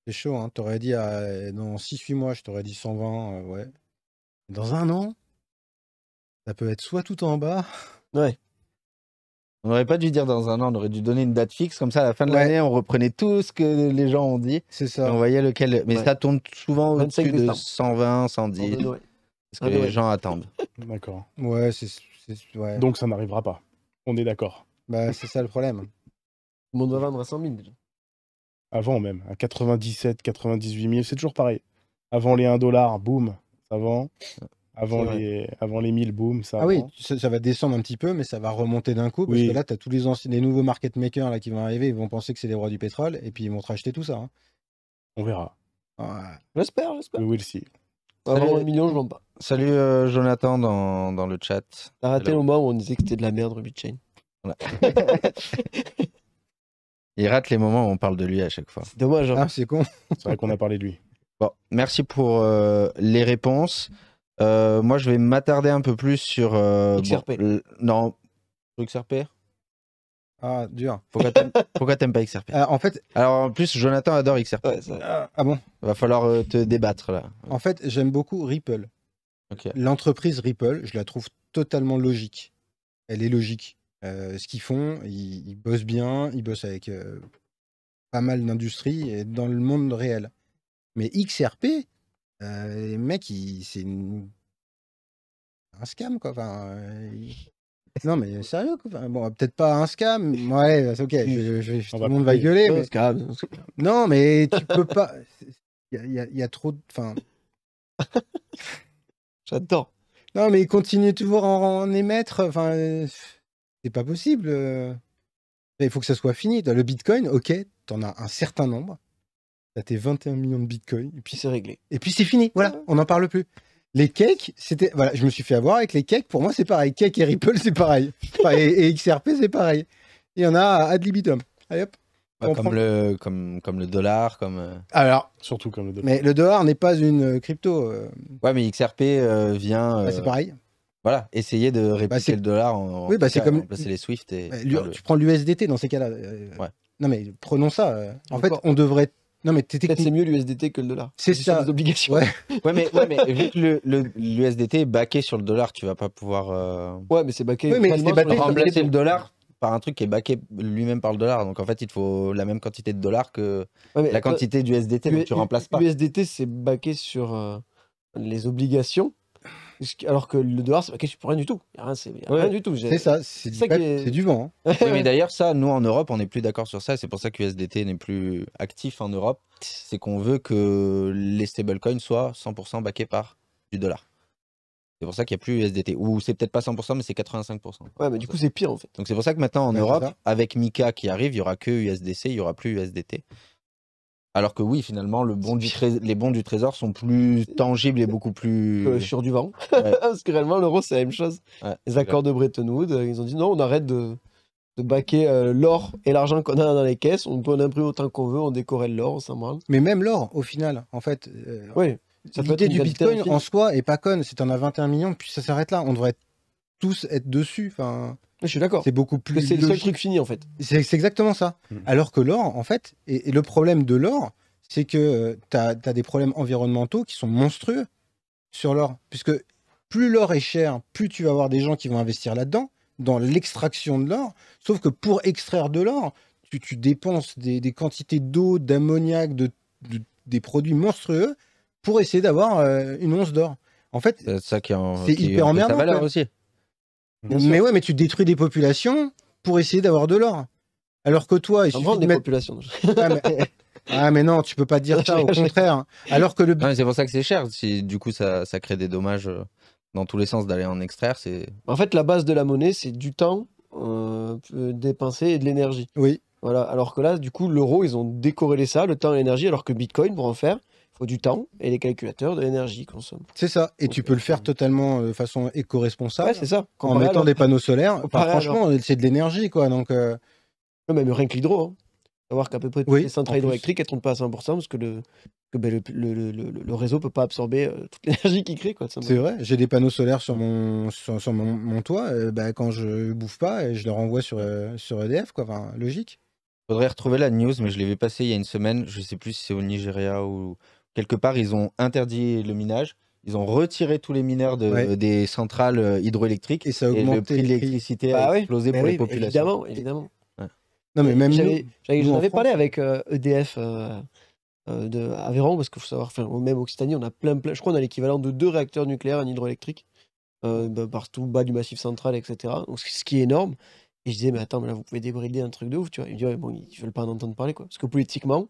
C'est chaud, hein T'aurais dit euh, dans 6-8 mois, je t'aurais dit 120, euh, ouais. Dans un an Ça peut être soit tout en bas. Ouais. On n'aurait pas dû dire dans un an, on aurait dû donner une date fixe, comme ça à la fin de l'année, on reprenait tout ce que les gens ont dit. C'est ça. on voyait lequel. Mais ça tourne souvent au-dessus de 120, 110. Ce que les gens attendent. D'accord. Ouais, c'est. Donc ça n'arrivera pas. On est d'accord. Bah, c'est ça le problème. On le vendre à 100 000 déjà. Avant même, à 97, 98 000, c'est toujours pareil. Avant les 1 dollar, boum, ça vend. Avant les, avant les 1000, boum, ça Ah oui, ça, va descendre un petit peu, mais ça va remonter d'un coup. Parce que là, tu as tous les, anciens, les nouveaux market makers là, qui vont arriver, ils vont penser que c'est les rois du pétrole, et puis ils vont te racheter tout ça. Hein. On verra. J'espère, j'espère. We will see. Salut euh, Jonathan dans, le chat. T'as raté le moment où on disait que c'était de la merde, Ruby Chain. Il rate les moments où on parle de lui à chaque fois. C'est dommage. Hein. Ah, c'est con. C'est vrai qu'on a parlé de lui. merci pour euh, les réponses. Euh, moi, je vais m'attarder un peu plus sur. Non. Bon, non. Ah, dur. Pourquoi t'aimes, pas XRP euh, En fait. Alors en plus, Jonathan adore XRP. Ah bon Va falloir euh, te débattre là. En fait, j'aime beaucoup Ripple. L'entreprise Ripple, je la trouve totalement logique. Elle est logique. Euh, ce qu'ils font, ils, bossent bien, ils bossent avec pas mal d'industries et dans le monde réel. Mais XRP, les mecs, c'est un scam quoi. Enfin, non, mais sérieux, bon, peut-être pas un scam. Ouais, ok, tout le monde va gueuler. Non, mais tu peux pas. Il y, a, trop de. Enfin... J'adore. Non, mais il continue toujours à en, émettre. Enfin, c'est pas possible. Euh. Il faut que ça soit fini. Le bitcoin, ok, t'en as un certain nombre. T'as tes 21 millions de bitcoin. Et puis c'est réglé. Et puis c'est fini. Voilà, on n'en parle plus. Les cakes, c'était voilà, je me suis fait avoir avec les cakes. Pour moi, c'est pareil. Cake et Ripple, c'est pareil. et, XRP, c'est pareil. Il y en a ad libitum. Bah, comme, le, comme, comme le dollar, comme. Euh, Alors. Surtout comme le dollar. Mais le dollar n'est pas une euh, crypto. Euh. Ouais, mais XRP vient. Bah, c'est pareil. Voilà, essayer de bah, répliquer le dollar en, oui, bah, c'est comme... les SWIFT. Et... Tu prends l'USDT dans ces cas-là. Ouais. Non, mais prenons ça. En fait, on devrait non, mais peut c'est mieux l'USDT que le dollar. C'est ça. les obligations. Ouais. mais, vu que l'USDT est baqué sur le dollar, tu vas pas pouvoir. Euh, ouais, mais c'est baqué. mais Remplacer le dollar par un truc qui est baqué lui-même par le dollar. Donc en fait, il te faut la même quantité de dollars que la quantité d'USDT. mais tu remplaces pas. L'USDT, c'est baqué sur euh, les obligations. Alors que le dehors, c'est pas rien du tout. Rien, c'est rien du tout. C'est ça, c'est du, vent. Hein. mais d'ailleurs, ça, nous en Europe, on n'est plus d'accord sur ça. C'est pour ça que USDT n'est plus actif en Europe. C'est qu'on veut que les stablecoins soient 100% backés par du dollar. C'est pour ça qu'il n'y a plus USDT. Ou c'est peut-être pas 100%, mais c'est 85%. Ouais, mais du coup, c'est pire en fait. Donc c'est pour ça que maintenant en Europe, avec Mika qui arrive, il n'y aura que USDC, il n'y aura plus USDT. Alors que oui, finalement, le bon les bons du trésor sont plus tangibles et beaucoup plus. sûr euh, sur du vent. Parce que réellement, l'euro, c'est la même chose. les accords de Bretton Woods, euh, ils ont dit non, on arrête de, de baquer euh, l'or et l'argent qu'on a dans les caisses. On peut en imprimer autant qu'on veut, on décorait l'or, on s'en branle. Mais même l'or, au final, en fait. oui. L'idée du Bitcoin en soi est pas conne. Si t'en as 21 millions, puis ça s'arrête là. On devrait tous être dessus. Enfin. Je suis d'accord. C'est beaucoup plus. C'est le seul truc fini en fait. C'est exactement ça. Mm. Alors que l'or, en fait, et, le problème de l'or, c'est que euh, tu as, des problèmes environnementaux qui sont monstrueux sur l'or. Puisque plus l'or est cher, plus tu vas avoir des gens qui vont investir là-dedans, dans l'extraction de l'or. Sauf que pour extraire de l'or, tu, dépenses des, des quantités d'eau, d'ammoniac, de, des produits monstrueux pour essayer d'avoir euh, une once d'or. En fait, c'est hyper emmerdant. valeur aussi. Mais ouais, mais tu détruis des populations pour essayer d'avoir de l'or. Alors que toi, il suffit de des populations. Ah, ah mais... non, tu peux pas dire ça, au contraire. Alors que le... C'est pour ça que c'est cher, si du coup ça, ça crée des dommages euh, dans tous les sens d'aller en extraire. c'est. En fait, la base de la monnaie, c'est du temps euh, euh, dépensé et de l'énergie. Oui. Voilà. Alors que là, du coup, l'euro, ils ont décorrélé ça, le temps et l'énergie, alors que Bitcoin, pour en faire, faut du temps et les calculateurs de l'énergie consomme. C'est ça. Et tu peux le faire euh, totalement de euh, façon éco-responsable. Ouais, c'est ça. En mettant des panneaux solaires. franchement, c'est de l'énergie, quoi. Donc, euh, même rien que l'hydro. Hein. Savoir qu'à peu près toutes les centrales hydroélectriques, ne tournent pas à 100% parce que le, que, ben, le, le, le réseau ne peut pas absorber toute l'énergie qu'il crée. C'est vrai, j'ai des panneaux solaires sur mon, sur, mon, toit. Bah, quand je ne bouffe pas, je les renvoie sur, sur EDF. Quoi. Enfin, logique. Faudrait retrouver la news, mais je l'ai vu passer il y a une semaine. Je sais plus si c'est au Nigeria ou quelque part, ils ont interdit le minage. Ils ont retiré tous les mineurs de, des centrales euh, hydroélectriques. Et ça a augmenté. le prix de l'électricité a bah explosé pour les populations. Évidemment, évidemment. Non, mais même J'en avais parlé avec euh, EDF euh, de Aveyron, parce qu'il faut savoir, au même Occitanie, on a plein, Je crois qu'on a l'équivalent de deux réacteurs nucléaires en hydroélectrique, bah, partout, bas du massif central, etc. Donc, ce qui est énorme. Et je disais, mais attends, là, vous pouvez débrider un truc de ouf, tu vois. Il me dit, bon, ils veulent pas en entendre parler, quoi. Parce que politiquement,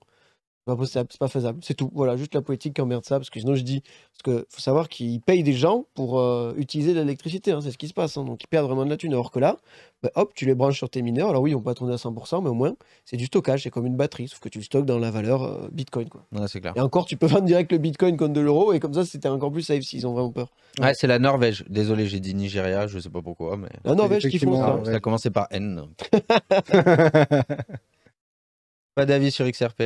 c'est pas c'est pas faisable. C'est tout. Voilà, juste la politique qui emmerde ça, parce que sinon je dis, parce que faut savoir qu'ils payent des gens pour euh, utiliser de l'électricité, hein, c'est ce qui se passe, hein. donc ils perdent vraiment de la thune. Alors que là, bah, hop, tu les branches sur tes mineurs, alors oui, ils n'ont pas tourné à 100%, mais au moins, c'est du stockage, c'est comme une batterie, sauf que tu le stockes dans la valeur euh, Bitcoin. Quoi. c'est clair. Et encore, tu peux vendre direct le Bitcoin contre de l'euro, et comme ça, c'était encore plus safe s'ils ont vraiment peur. Ouais, c'est la Norvège. Désolé, j'ai dit Nigeria, je sais pas pourquoi, La Norvège qui font ça. Ça a commencé par N. pas d'avis sur XRP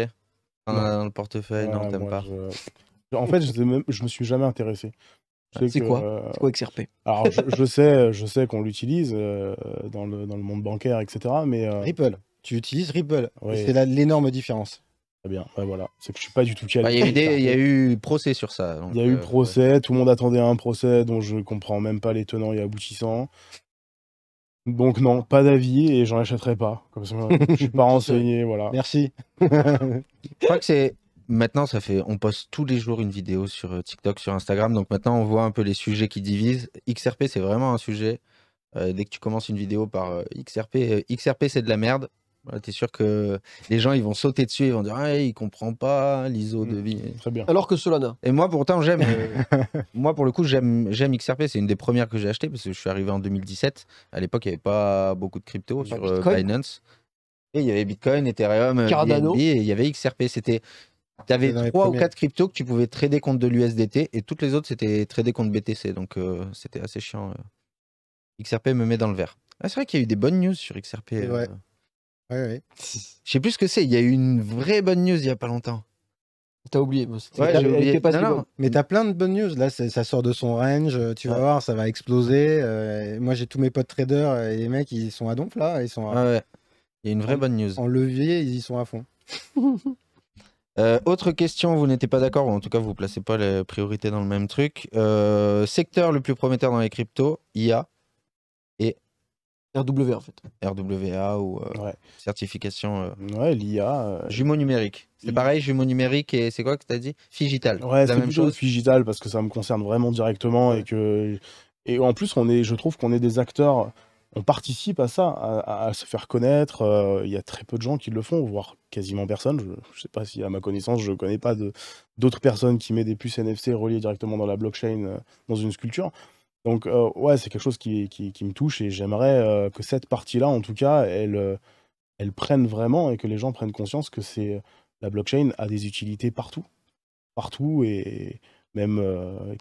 dans le portefeuille, non, t'aimes pas. En fait, je, me suis jamais intéressé. Ah, euh, c'est quoi C'est quoi XRP Alors, je, sais, je sais qu'on l'utilise euh, dans, le, dans le monde bancaire, etc. Mais, euh, Ripple. Tu utilises Ripple. Oui. C'est l'énorme différence. Très bien, voilà. C'est que je suis pas du tout calé. Bah, il y, a eu procès sur ça. Il y a eu procès, tout le monde attendait un procès dont je comprends même pas les tenants et aboutissants. Donc non, pas d'avis et j'en achèterai pas. Comme ça, je suis pas renseigné, voilà. Merci. je crois que c'est maintenant ça fait on poste tous les jours une vidéo sur euh, TikTok, sur Instagram. Donc maintenant on voit un peu les sujets qui divisent. XRP c'est vraiment un sujet. Euh, dès que tu commences une vidéo par euh, XRP, XRP c'est de la merde. T'es sûr que les gens ils vont sauter dessus, ils vont dire ah il comprend pas l'ISO mm. de vie. Très bien. Alors que Solana. Et moi pourtant j'aime, euh, moi pour le coup j'aime XRP, c'est une des premières que j'ai achetées parce que je suis arrivé en 2017. À l'époque il n'y avait pas beaucoup de crypto sur euh, Binance. Et il y avait Bitcoin, Ethereum, euh, Cardano. et il y avait XRP. C'était tu avais trois ou quatre cryptos que tu pouvais trader contre de l'USDT et toutes les autres c'était trader contre BTC donc c'était assez chiant. XRP me met dans le vert. Ah, c'est vrai qu'il y a eu des bonnes news sur XRP. Ouais, ouais. Je sais plus ce que c'est. Il y a eu une vraie bonne news il y a pas longtemps. T'as oublié. Pas non, Mais t'as plein de bonnes news. Là, ça sort de son range. Euh, tu vas voir, ça va exploser. Euh, moi, j'ai tous mes potes traders euh, et les mecs, ils sont à donf là. Ils sont Il y a une vraie bonne news. En levier, ils y sont à fond. autre question, vous n'étiez pas d'accord, ou en tout cas vous placez pas les priorités dans le même truc. secteur le plus prometteur dans les cryptos, IA. RWA en fait. RWA ou euh, certification. Euh. Ouais, l'IA. Euh, jumeau numérique. C'est pareil, jumeau numérique et c'est quoi que tu as dit Figital. Ouais, c'est la chose. Figital parce que ça me concerne vraiment directement et que. Et en plus, on est, je trouve qu'on est des acteurs, on participe à ça, à, à se faire connaître. Il y a très peu de gens qui le font, voire quasiment personne. Je ne sais pas si, à ma connaissance, je ne connais pas d'autres personnes qui mettent des puces NFC reliées directement dans la blockchain, dans une sculpture. Donc, euh, ouais, c'est quelque chose qui, qui, me touche et j'aimerais euh, que cette partie-là, en tout cas, elle, euh, elle prenne vraiment et que les gens prennent conscience que c'est la blockchain a des utilités partout. Partout et même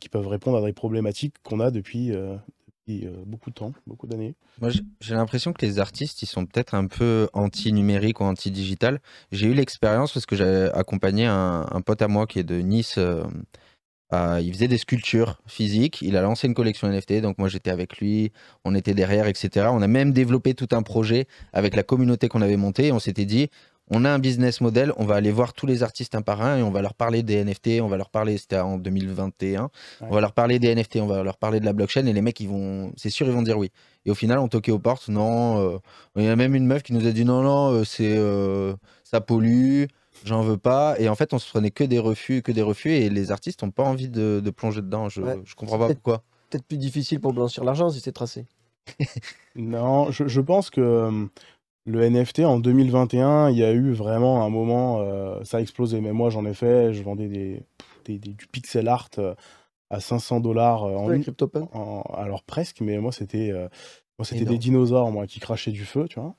qui peuvent répondre à des problématiques qu'on a depuis, depuis beaucoup de temps, beaucoup d'années. Moi, j'ai l'impression que les artistes, ils sont peut-être un peu anti-numérique ou anti-digital. J'ai eu l'expérience parce que j'ai accompagné un, un, pote à moi qui est de Nice euh, il faisait des sculptures physiques, il a lancé une collection NFT, donc moi j'étais avec lui, on était derrière, etc. On a même développé tout un projet avec la communauté qu'on avait montée et on s'était dit, on a un business model, on va aller voir tous les artistes un par un et on va leur parler des NFT, on va leur parler, c'était en 2021, on va leur parler des NFT, on va leur parler de la blockchain et les mecs, ils vont, c'est sûr, ils vont dire oui. Et au final, on toquait aux portes, non, euh, il y a même une meuf qui nous a dit non, non, euh, c'est, ça pollue, j'en veux pas. Et en fait, on se prenait que des refus, que des refus, et les artistes n'ont pas envie de, plonger dedans. Je, ne je comprends pas pourquoi. Peut-être plus difficile pour blanchir l'argent si c'est tracé. non, je, je, pense que euh, le NFT en 2021, il y a eu vraiment un moment, euh, ça a explosé. Mais moi, j'en ai fait, je vendais des, des, du pixel art euh, à 500 dollars en, en, Alors presque, mais moi, c'était c'était des dinosaures moi, qui crachaient du feu, tu vois.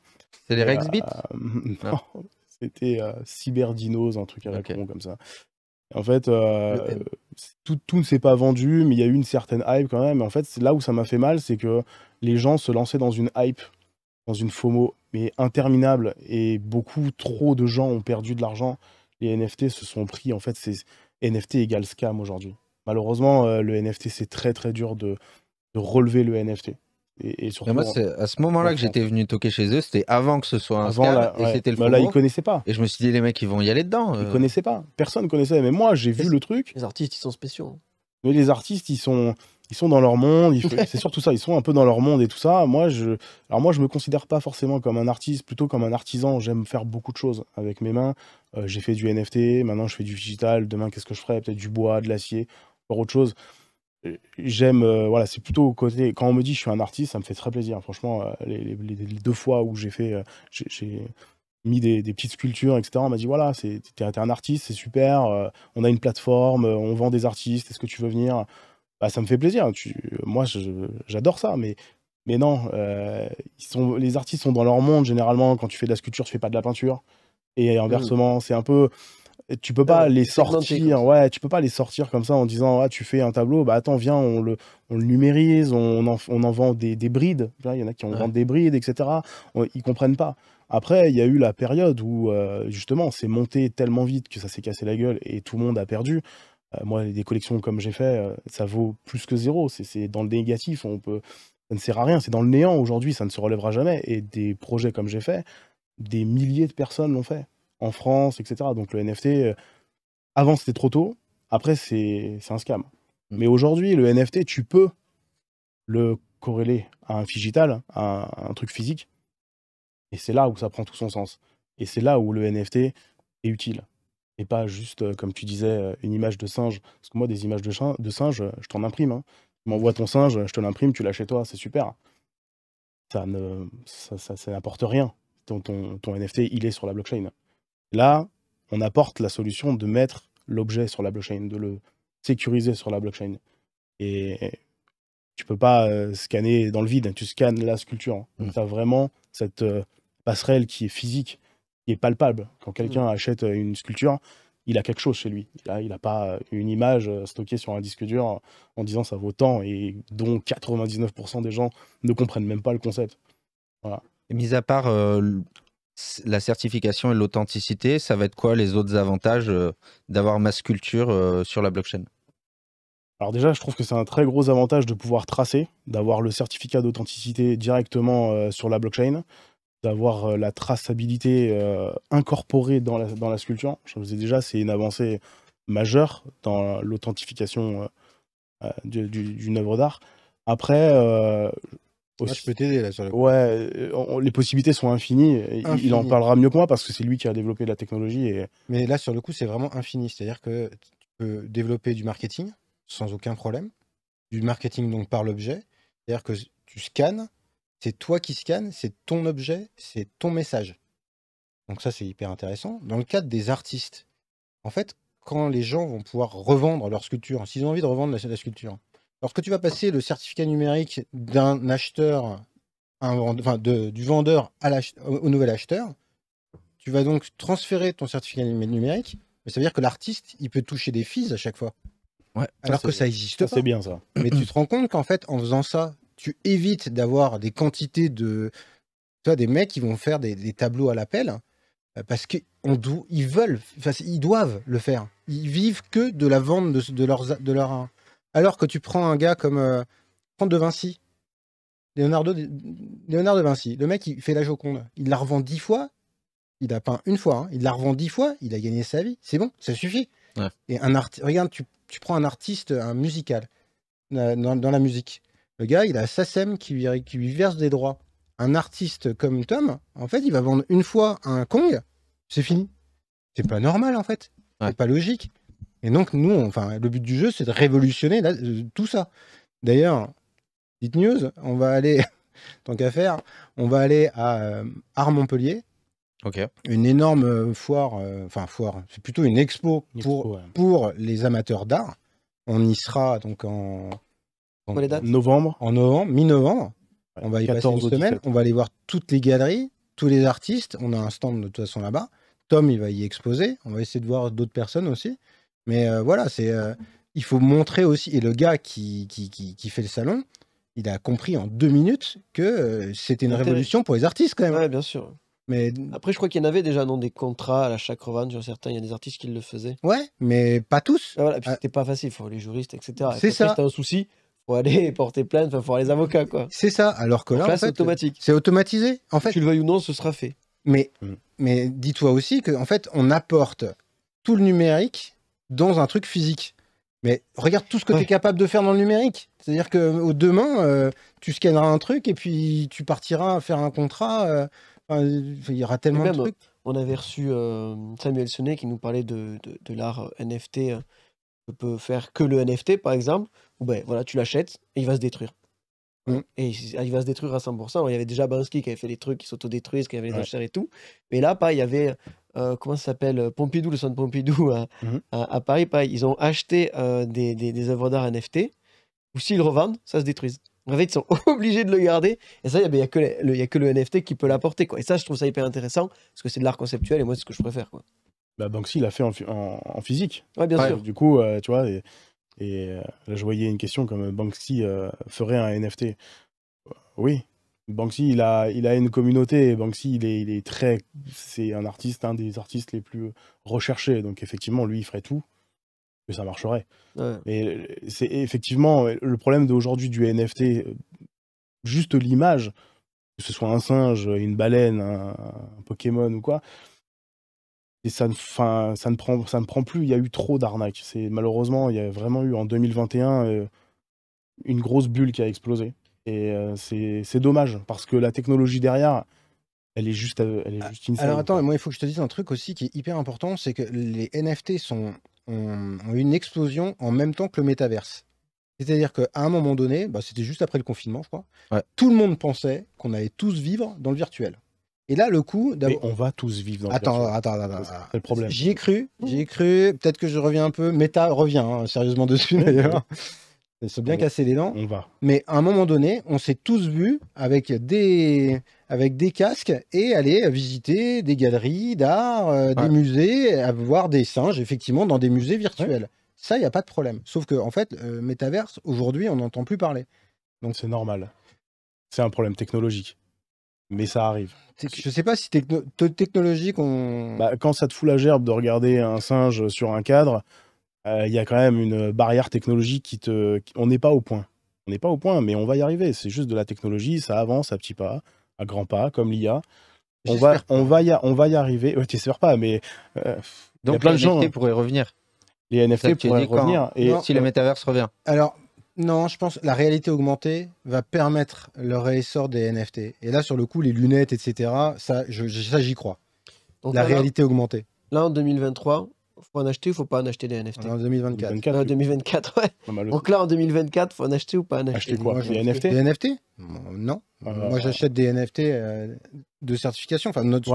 C'est les Rexbits euh, C'était euh, Cyberdinos, un truc à la comme ça. En fait, euh, tout, ne s'est pas vendu, mais il y a eu une certaine hype quand même. en fait, là où ça m'a fait mal, c'est que les gens se lançaient dans une hype, dans une FOMO, mais interminable. Et beaucoup trop de gens ont perdu de l'argent. Les NFT se sont pris. En fait, c'est NFT égale scam aujourd'hui. Malheureusement, euh, le NFT, c'est très très dur de relever le NFT. Et, surtout, moi, à ce moment-là que j'étais venu toquer chez eux, c'était avant que ce soit un avant et c'était le bah Là, ils connaissaient pas. Et je me suis dit, les mecs, ils vont y aller dedans. Ils ne euh. connaissaient pas. Personne connaissait. Mais moi, j'ai vu le truc. Les artistes, ils sont spéciaux. Hein. Mais les artistes, ils sont, ils sont dans leur monde. c'est surtout ça. Ils sont un peu dans leur monde et tout ça. Moi, je, alors moi, je me considère pas forcément comme un artiste, plutôt comme un artisan. J'aime faire beaucoup de choses avec mes mains. Euh, j'ai fait du NFT. Maintenant, je fais du digital. Demain, qu'est-ce que je ferai Peut-être du bois, de l'acier, autre chose j'aime euh, voilà c'est plutôt au côté quand on me dit je suis un artiste ça me fait très plaisir franchement euh, les, deux fois où j'ai fait euh, j'ai mis des, petites sculptures etc on m'a dit voilà c'est t'es un artiste c'est super on a une plateforme on vend des artistes est-ce que tu veux venir bah, ça me fait plaisir moi j'adore ça mais mais non ils sont les artistes sont dans leur monde généralement quand tu fais de la sculpture tu fais pas de la peinture et inversement mmh. c'est un peu tu peux pas ah, les sortir ouais tu peux pas les sortir comme ça en disant ah tu fais un tableau bah attends viens on le on numérise on en, vend des, des brides il y en a qui en vendent des brides etc on, ils comprennent pas après il y a eu la période où euh, justement c'est monté tellement vite que ça s'est cassé la gueule et tout le monde a perdu euh, moi des collections comme j'ai fait euh, ça vaut plus que zéro c'est dans le négatif on peut ça ne sert à rien c'est dans le néant aujourd'hui ça ne se relèvera jamais et des projets comme j'ai fait des milliers de personnes l'ont fait en France, etc. Donc le NFT, euh, avant c'était trop tôt, après c'est un scam. Mm. Mais aujourd'hui, le NFT, tu peux le corréler à un digital, à un, truc physique. Et c'est là où ça prend tout son sens. Et c'est là où le NFT est utile. Et pas juste, euh, comme tu disais, euh, une image de singe. Parce que moi, des images de, de singe, je t'en imprime. Hein. Tu m'envoies ton singe, je te l'imprime, tu l'achètes toi, c'est super. Ça ne, ça, ça, ça n'apporte rien. ton, ton NFT, il est sur la blockchain. Là, on apporte la solution de mettre l'objet sur la blockchain, de le sécuriser sur la blockchain. Et tu peux pas euh, scanner dans le vide, tu scannes la sculpture. Hein. Mm. Tu as vraiment cette euh, passerelle qui est physique, qui est palpable. Quand quelqu'un mm. achète euh, une sculpture, il a quelque chose chez lui. Là, il n'a pas une image stockée sur un disque dur en disant ça vaut tant et dont 99% des gens ne comprennent même pas le concept. Voilà. Mis à part la certification et l'authenticité, ça va être quoi les autres avantages euh, d'avoir ma sculpture euh, sur la blockchain alors déjà, je trouve que c'est un très gros avantage de pouvoir tracer, d'avoir le certificat d'authenticité directement euh, sur la blockchain, d'avoir la traçabilité incorporée dans la, sculpture. Je vous ai déjà, c'est une avancée majeure dans l'authentification d'une œuvre d'art. Après, je peux t'aider là sur le... Ouais, euh, les possibilités sont infinies. Il, en parlera mieux que moi parce que c'est lui qui a développé la technologie. Mais là, sur le coup, c'est vraiment infini. C'est-à-dire que tu peux développer du marketing sans aucun problème. Du marketing donc par l'objet. C'est-à-dire que tu scannes, c'est toi qui scannes, c'est ton objet, c'est ton message. Donc ça, c'est hyper intéressant. Dans le cadre des artistes, en fait, quand les gens vont pouvoir revendre leur sculpture, s'ils ont envie de revendre la sculpture, Lorsque tu vas passer le certificat numérique d'un acheteur, enfin du vendeur au, nouvel acheteur, tu vas donc transférer ton certificat numérique, mais ça veut dire que l'artiste, il peut toucher des fees à chaque fois. alors que ça existe C'est bien ça. Mais tu te rends compte qu'en fait, en faisant ça, tu évites d'avoir des quantités de. Tu des mecs qui vont faire des, tableaux à l'appel euh, parce qu'ils veulent, ils doivent le faire. Ils vivent que de la vente de, de leurs, de leurs alors que tu prends un gars comme. Euh, De Vinci. Leonardo de, Leonardo de Vinci. Le mec, il fait la Joconde. Il la revend dix fois. Il a peint une fois. Hein. Il la revend dix fois. Il a gagné sa vie. C'est bon, ça suffit. Et un art... Regarde, tu, tu, prends un artiste, un musical, euh, dans, la musique. Le gars, il a SACEM qui lui, verse des droits. Un artiste comme Tom, en fait, il va vendre une fois un Kong. C'est fini. C'est pas normal, en fait. C'est pas logique. Et donc, nous, enfin, le but du jeu, c'est de révolutionner euh, tout ça. D'ailleurs, petite news, on va aller, tant qu'à faire, on va aller à euh, Art-Montpellier. Une énorme euh, foire, enfin, foire, c'est plutôt une expo, pour, pour les amateurs d'art. On y sera donc en, novembre. En novembre, mi-novembre. on va y passer une semaine. On va aller voir toutes les galeries, tous les artistes. On a un stand de toute façon là-bas. Tom, il va y exposer. On va essayer de voir d'autres personnes aussi. Mais euh, voilà, c'est euh, il faut montrer aussi. Et le gars qui, qui, fait le salon, il a compris en deux minutes que euh, c'était une révolution pour les artistes quand même. Ouais, bien sûr. Mais... Après, je crois qu'il y en avait déjà dans des contrats à la chaque revente, sur certains, il y a des artistes qui le faisaient. Ouais, mais pas tous. Ah, ah. c'était pas facile, il faut les juristes, etc. C'est ça. un souci, faut aller porter plainte, il faut avoir les avocats, quoi. C'est ça, alors que là, en c'est automatique. C'est automatisé, en fait. Tu le veuilles ou non, ce sera fait. Mais, mm. mais dis-toi aussi qu'en fait, on apporte tout le numérique dans un truc physique. Mais regarde tout ce que tu es capable de faire dans le numérique. C'est-à-dire que demain, euh, tu scanneras un truc et puis tu partiras faire un contrat. Euh, il y aura tellement de euh, trucs. On avait reçu Samuel Sonnet qui nous parlait de, l'art NFT. On peut faire que le NFT, par exemple. Ben, voilà, tu l'achètes et il va se détruire. Mm. Et ah, il va se détruire à 100%. Il y avait déjà Bansky qui avait fait des trucs qui s'autodétruisent, qui avait les ouais. et tout. Mais là, pas, il y avait euh, comment ça s'appelle euh, Pompidou, le centre Pompidou mhm. à, Paris, pareil, ils ont acheté euh, des, œuvres d'art NFT, ou s'ils revendent, ça se détruise. En fait, ils sont obligés de le garder. Et ça, il n'y ben, a, que le, y a que le NFT qui peut l'apporter. Et ça, je trouve ça hyper intéressant, parce que c'est de l'art conceptuel, et moi, c'est ce que je préfère. Quoi. Banksy l'a fait en, physique. Oui, bien sûr. Du coup, tu vois, et, et là, je voyais une question comme Banksy ferait un NFT. Oui, Banksy, il a, a une communauté. Banksy, il est, très. C'est un artiste, un des artistes les plus recherchés. Donc, effectivement, lui, il ferait tout que ça marcherait. Et c'est effectivement le problème d'aujourd'hui du NFT. Juste l'image, que ce soit un singe, une baleine, un, Pokémon ou quoi, et ça ne, ça ne, prend, ça ne prend plus. Il y a eu trop d'arnaques. C'est malheureusement, il y a vraiment eu en 2021 euh, une grosse bulle qui a explosé. Et euh, c'est dommage, parce que la technologie derrière, elle est juste, euh, elle est ah, juste Alors attends, moi il faut que je te dise un truc aussi qui est hyper important, c'est que les NFT sont, ont, eu une explosion en même temps que le métaverse. C'est-à-dire qu'à un moment donné, bah, c'était juste après le confinement, je crois, tout le monde pensait qu'on allait tous vivre dans le virtuel. Et là, le coup Mais On va tous vivre dans attends, le virtuel. Attends, attends, attends. C'est le problème. J'y ai cru, j'y ai cru. Peut-être que je reviens un peu. Meta revient hein, sérieusement dessus d'ailleurs. Ils se bien cassés les dents. On va. Mais à un moment donné, on s'est tous vus avec des, avec des casques et aller visiter des galeries d'art, euh, des musées, voir des singes, effectivement, dans des musées virtuels. Ça, il n'y a pas de problème. Sauf que, en fait, euh, métaverse aujourd'hui, on n'entend plus parler. Donc, c'est normal. C'est un problème technologique. Mais ça arrive. Je sais pas si technologique, on. Bah, quand ça te fout la gerbe de regarder un singe sur un cadre, euh, il y a quand même une barrière technologique qui te. On n'est pas au point. On n'est pas au point, mais on va y arriver. C'est juste de la technologie, ça avance à petits pas, à grands pas, comme l'IA. On va, on, va y, on va y arriver. Ouais, tu sais pas, mais. Donc, euh, y a plein les de gens. Hein. Hein. pourraient revenir. Les NFT pourraient revenir. Et... si le euh, métaverse revient. Alors, non, je pense que la réalité augmentée va permettre le réessor des NFT. Et là, sur le coup, les lunettes, etc., ça, j'y crois. Donc, la réalité augmentée. Là, en 2023, faut en acheter ou faut pas en acheter des NFT En 2024. en 2024, ouais. Donc là, en 2024, faut en acheter ou pas en acheter, quoi Des NFT Des NFT Non. Euh, moi, j'achète des NFT euh, de certification, enfin, notre,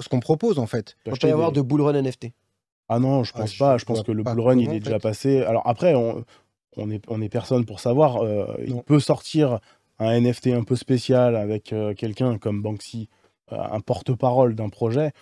ce qu'on propose en fait. Il peut y avoir de bullrun NFT. Ah non, je ah, pense pas. Je, pense que le bullrun, il est déjà passé. Alors après, on, on, est, on est personne pour savoir. Euh, il peut sortir un NFT un peu spécial avec quelqu'un comme Banksy, un porte-parole d'un projet.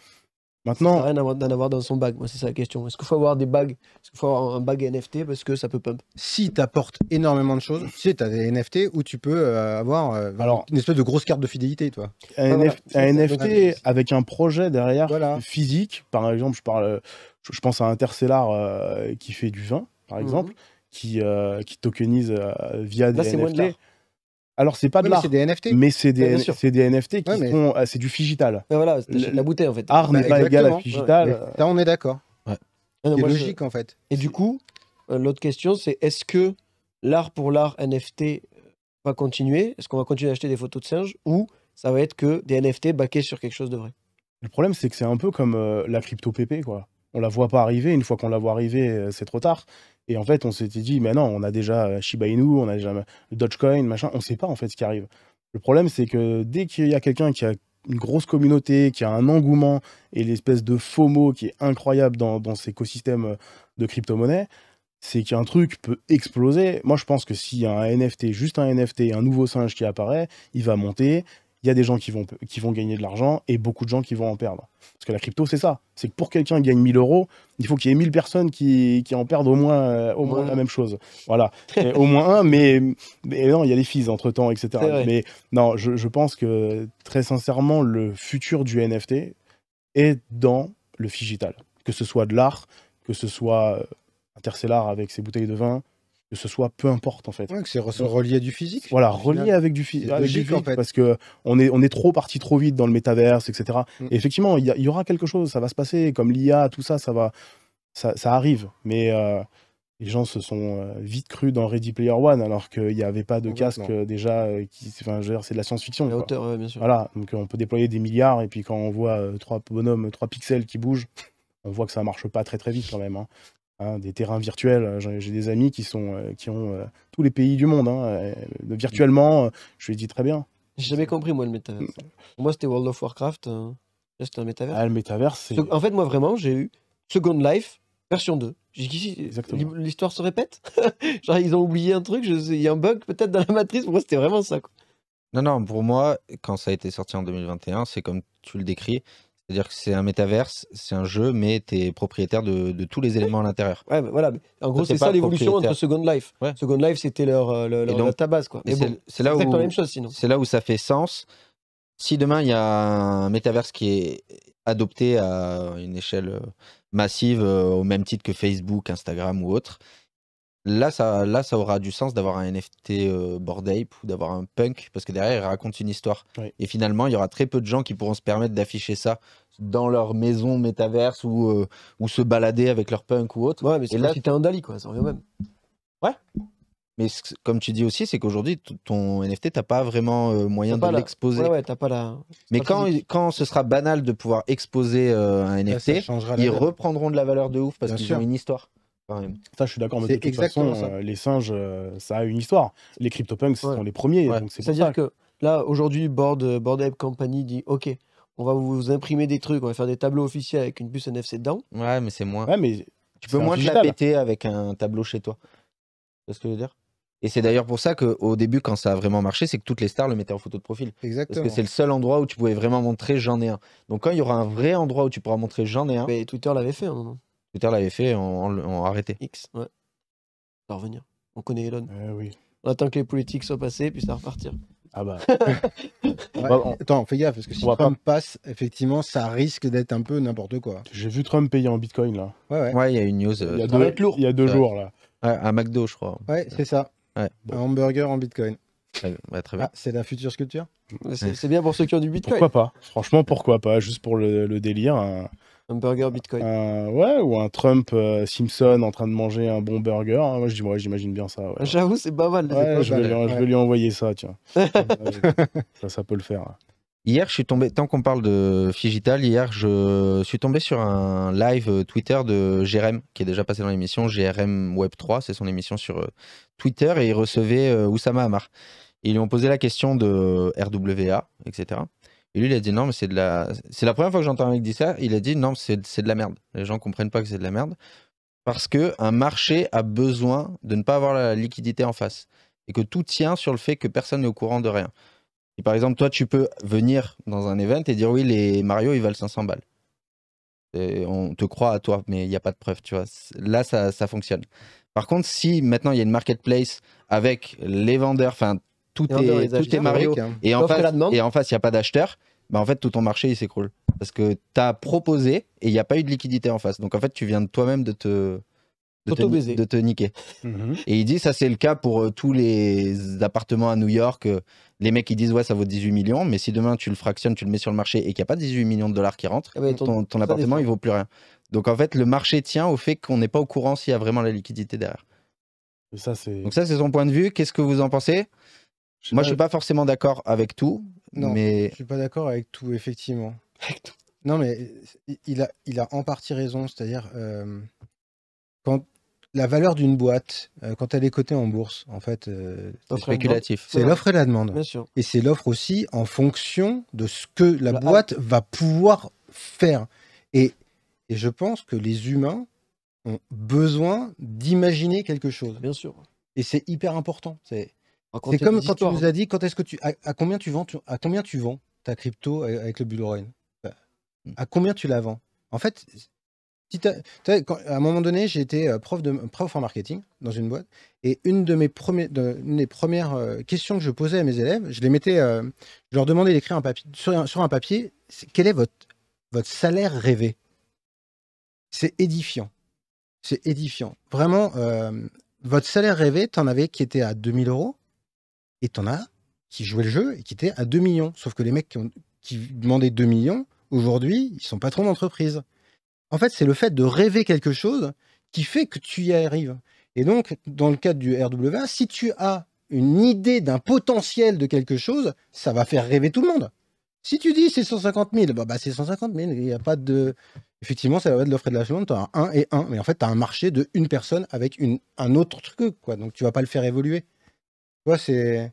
Maintenant. a rien d'en avoir dans son bag, moi, c'est ça la question. Est-ce qu'il faut avoir des bagues faut avoir un bag NFT parce que ça peut pump Si tu apportes énormément de choses, tu sais, tu as des NFT où tu peux euh, avoir euh, Alors, une espèce de grosse carte de fidélité, toi. Un, ah, NFT avec un projet derrière physique, par exemple, je, parle, je pense à Interstellar euh, qui fait du vin, par mhm. exemple, qui, qui tokenise via des NFT. Alors c'est pas de oui, l'art, c'est des NFT, mais c'est des, NFT qui sont, euh, c'est du figital. voilà, la bouteille en fait. Art n'est bah, pas égal à figital. Là on est d'accord. C'est logique en fait. Et du coup, euh, l'autre question c'est est-ce que l'art pour l'art NFT euh, va continuer Est-ce qu'on va continuer à acheter des photos de singes ou ça va être que des NFT baqués sur quelque chose de vrai Le problème c'est que c'est un peu comme la crypto PP quoi on la voit pas arriver. Une fois qu'on la voit arriver, euh, c'est trop tard. Et en fait, on s'était dit, mais non, on a déjà euh, Shiba Inu, on a déjà euh, Dogecoin, machin. On sait pas en fait ce qui arrive. Le problème, c'est que dès qu'il y a quelqu'un qui a une grosse communauté, qui a un engouement et l'espèce de FOMO qui est incroyable dans, ces écosystèmes de crypto-monnaie, c'est qu'un truc peut exploser. Moi, je pense que s'il y a un NFT, juste un NFT, un nouveau singe qui apparaît, il va monter, il y a des gens qui vont, qui vont gagner de l'argent et beaucoup de gens qui vont en perdre. Parce que la crypto, c'est ça. C'est que pour quelqu'un qui gagne 1000 euros, il faut qu'il y ait 1000 personnes qui, qui en perdent au moins, euh, au moins la même chose. Voilà. au moins un, mais, mais non, il y a les fils entre temps, etc. Mais non, je, pense que très sincèrement, le futur du NFT est dans le digital. Que ce soit de l'art, que ce soit euh, interstellar avec ses bouteilles de vin, que ce soit peu importe en fait. que c'est relié à du physique. Voilà, relié avec du, physique parce que on est on est trop parti trop vite dans le métaverse, etc. Mm. effectivement, il y, aura quelque chose, ça va se passer, comme l'IA, tout ça, ça va, ça, arrive, mais euh, les gens se sont euh, vite crus dans Ready Player One alors qu'il n'y avait pas de casque euh, déjà. Qui, enfin, c'est de la science-fiction. La hauteur, bien sûr. Voilà, donc on peut déployer des milliards et puis quand on voit trois bonhommes, trois pixels qui bougent, on voit que ça marche pas très très vite quand même. Hein. Hein, des terrains virtuels. Euh, j'ai des amis qui, sont, euh, qui ont euh, tous les pays du monde. Hein, virtuellement, je lui dis très bien. J'ai jamais compris, moi, le métavers. Mm. moi, c'était World of Warcraft. c'était un métavers. Ah, le métavers, En fait, moi, vraiment, j'ai eu Second Life, version 2. L'histoire se répète Genre, ils ont oublié un truc, il y a un bug peut-être dans la matrice. Pour moi, c'était vraiment ça. Non, non, pour moi, quand ça a été sorti en 2021, c'est comme tu le décris, c'est-à-dire que c'est un métaverse, c'est un jeu, mais tu es propriétaire de, tous les éléments à l'intérieur. Ouais, voilà. En gros, c'est ça l'évolution entre Second Life. Second Life, c'était leur, euh, leur, database. Quoi. Mais c'est là, où ça fait sens. Si demain, il y a un métaverse qui est adopté à une échelle euh, massive, euh, au même titre que Facebook, Instagram ou autre, là, ça, là, ça aura du sens d'avoir un NFT euh, ou d'avoir un punk, parce que derrière, il raconte une histoire. Et finalement, il y aura très peu de gens qui pourront se permettre d'afficher ça dans leur maison métaverse ou, euh, ou se balader avec leur punk ou autre. Ouais, mais c'est là, si t'es un Dali, quoi, ça revient même. Ouais. Mais comme tu dis aussi, c'est qu'aujourd'hui, ton NFT, t'as pas vraiment euh, moyen de l'exposer. Ouais, ouais, t'as pas la. Mais quand, ce sera banal de pouvoir exposer euh, un NFT, ils reprendront de la valeur de ouf parce qu'ils ont une histoire. Mmh. Ça, je suis d'accord, mais de toute façon, euh, les singes, euh, ça a une histoire. Les CryptoPunks ouais. sont les premiers. C'est-à-dire que là, aujourd'hui, Board, euh, Board Ape Company dit OK, on va vous imprimer des trucs, on va faire des tableaux officiels avec une puce NFC dedans. Ouais, mais c'est moins. Ouais, mais tu peux moins te la péter avec un tableau chez toi. C'est ce que je veux dire et c'est d'ailleurs pour ça qu'au début, quand ça a vraiment marché, c'est que toutes les stars le mettaient en photo de profil. Exactement. Parce que c'est le seul endroit où tu pouvais vraiment montrer j'en ai un. Donc quand il y aura un vrai endroit où tu pourras montrer j'en ai un. Twitter l'avait fait à Twitter l'avait fait en, arrêté. X, ouais. va revenir. On connaît Elon. Euh, oui. On attend que les politiques soient passées, puis ça repartir. Ah bah. bah Attends, fais gaffe, parce que si Trump passe, effectivement, ça risque d'être un peu n'importe quoi. J'ai vu Trump payer en bitcoin, là. Ouais, ouais. il y a une news. Euh, il, y a deux, jours, là. à McDo, je crois. Ouais, c'est ça. Ouais. Un hamburger en bitcoin. Ouais, bien. Ah, c'est la future sculpture C'est bien pour ceux qui ont du bitcoin. Pourquoi pas Franchement, pourquoi pas Juste pour le, délire. Hein. Un burger Bitcoin. Euh, ouais, ou un Trump euh, Simpson en train de manger un bon burger. Hein. dis Moi, j'imagine bien ça. J'avoue, c'est pas mal. je, vais lui, envoyer ça, tiens. ça, ça peut le faire. Hier, je suis tombé, tant qu'on parle de Figital, hier, je suis tombé sur un live Twitter de GRM, qui est déjà passé dans l'émission, GRM Web 3, c'est son émission sur euh, Twitter, et il recevait Oussama Amar. Ils lui ont posé la question de RWA, etc. Et lui, il a dit non, mais c'est de la. C'est la première fois que j'entends un mec dire ça. Il a dit non, c'est de la merde. Les gens comprennent pas que c'est de la merde. Parce que un marché a besoin de ne pas avoir la liquidité en face. Et que tout tient sur le fait que personne n'est au courant de rien. Et par exemple, toi, tu peux venir dans un event et dire oui, les Mario, ils valent 500 balles. Et on te croit à toi, mais il n'y a pas de preuve, tu vois. Là, ça, ça fonctionne. Par contre, si maintenant il y a une marketplace avec les vendeurs, enfin, tout est, Mario. Et, en face, il n'y a pas d'acheteur. Bah en fait, tout ton marché, il s'écroule. Parce que tu as proposé et il n'y a pas eu de liquidité en face. Donc, en fait, tu viens de toi-même de te, de te, niquer. Mhm. Et il dit, ça c'est le cas pour euh, tous les appartements à New York. Euh, les mecs, ils disent, ouais, ça vaut 18 millions, mais si demain tu le fractionnes, tu le mets sur le marché et qu'il n'y a pas 18 millions de dollars qui rentrent, ah bah, ton, appartement, il vaut plus rien. Donc en fait, le marché tient au fait qu'on n'est pas au courant s'il y a vraiment la liquidité derrière. Donc ça, c'est son point de vue. Qu'est-ce que vous en pensez moi, je suis pas forcément d'accord avec tout. Non, mais... je suis pas d'accord avec tout, effectivement. non, mais euh, il a, il a en partie raison. C'est-à-dire, euh, quand la valeur d'une boîte, euh, quand elle est cotée en bourse, en fait, c'est spéculatif. C'est l'offre et la demande. Et c'est l'offre aussi en fonction de ce que la, boîte va pouvoir faire. Et, et je pense que les humains ont besoin d'imaginer quelque chose. Bien sûr. Et c'est hyper important. C'est c'est comme quand tu nous as dit quand est-ce que tu à, combien tu vends à combien tu vends ta crypto avec le Bullrun À combien tu la vends En fait, à un moment donné, j'ai été euh, prof de prof en marketing dans une boîte et une de mes premières premières euh, questions que je posais à mes élèves, je les mettais euh, je leur demandais d'écrire un papier sur un, papier, quel est votre votre salaire rêvé C'est édifiant. C'est édifiant. Vraiment votre salaire rêvé, tu en avais qui était à 2000 euros, et t'en as qui jouaient le jeu et qui étaient à 2 millions. Sauf que les mecs qui, ont, demandaient 2 millions, aujourd'hui, ils sont patrons d'entreprises. En fait, c'est le fait de rêver quelque chose qui fait que tu y arrives. Et donc, dans le cadre du RWA, si tu as une idée d'un potentiel de quelque chose, ça va faire rêver tout le monde. Si tu dis c'est 150 000, bah, bah, c'est 150 000. Il n'y a pas de. Effectivement, ça va être l'offre et de la demande. Tu as un et un, mais en fait, tu as un marché de une personne avec une, un autre truc. Quoi. Donc, tu vas pas le faire évoluer c'est.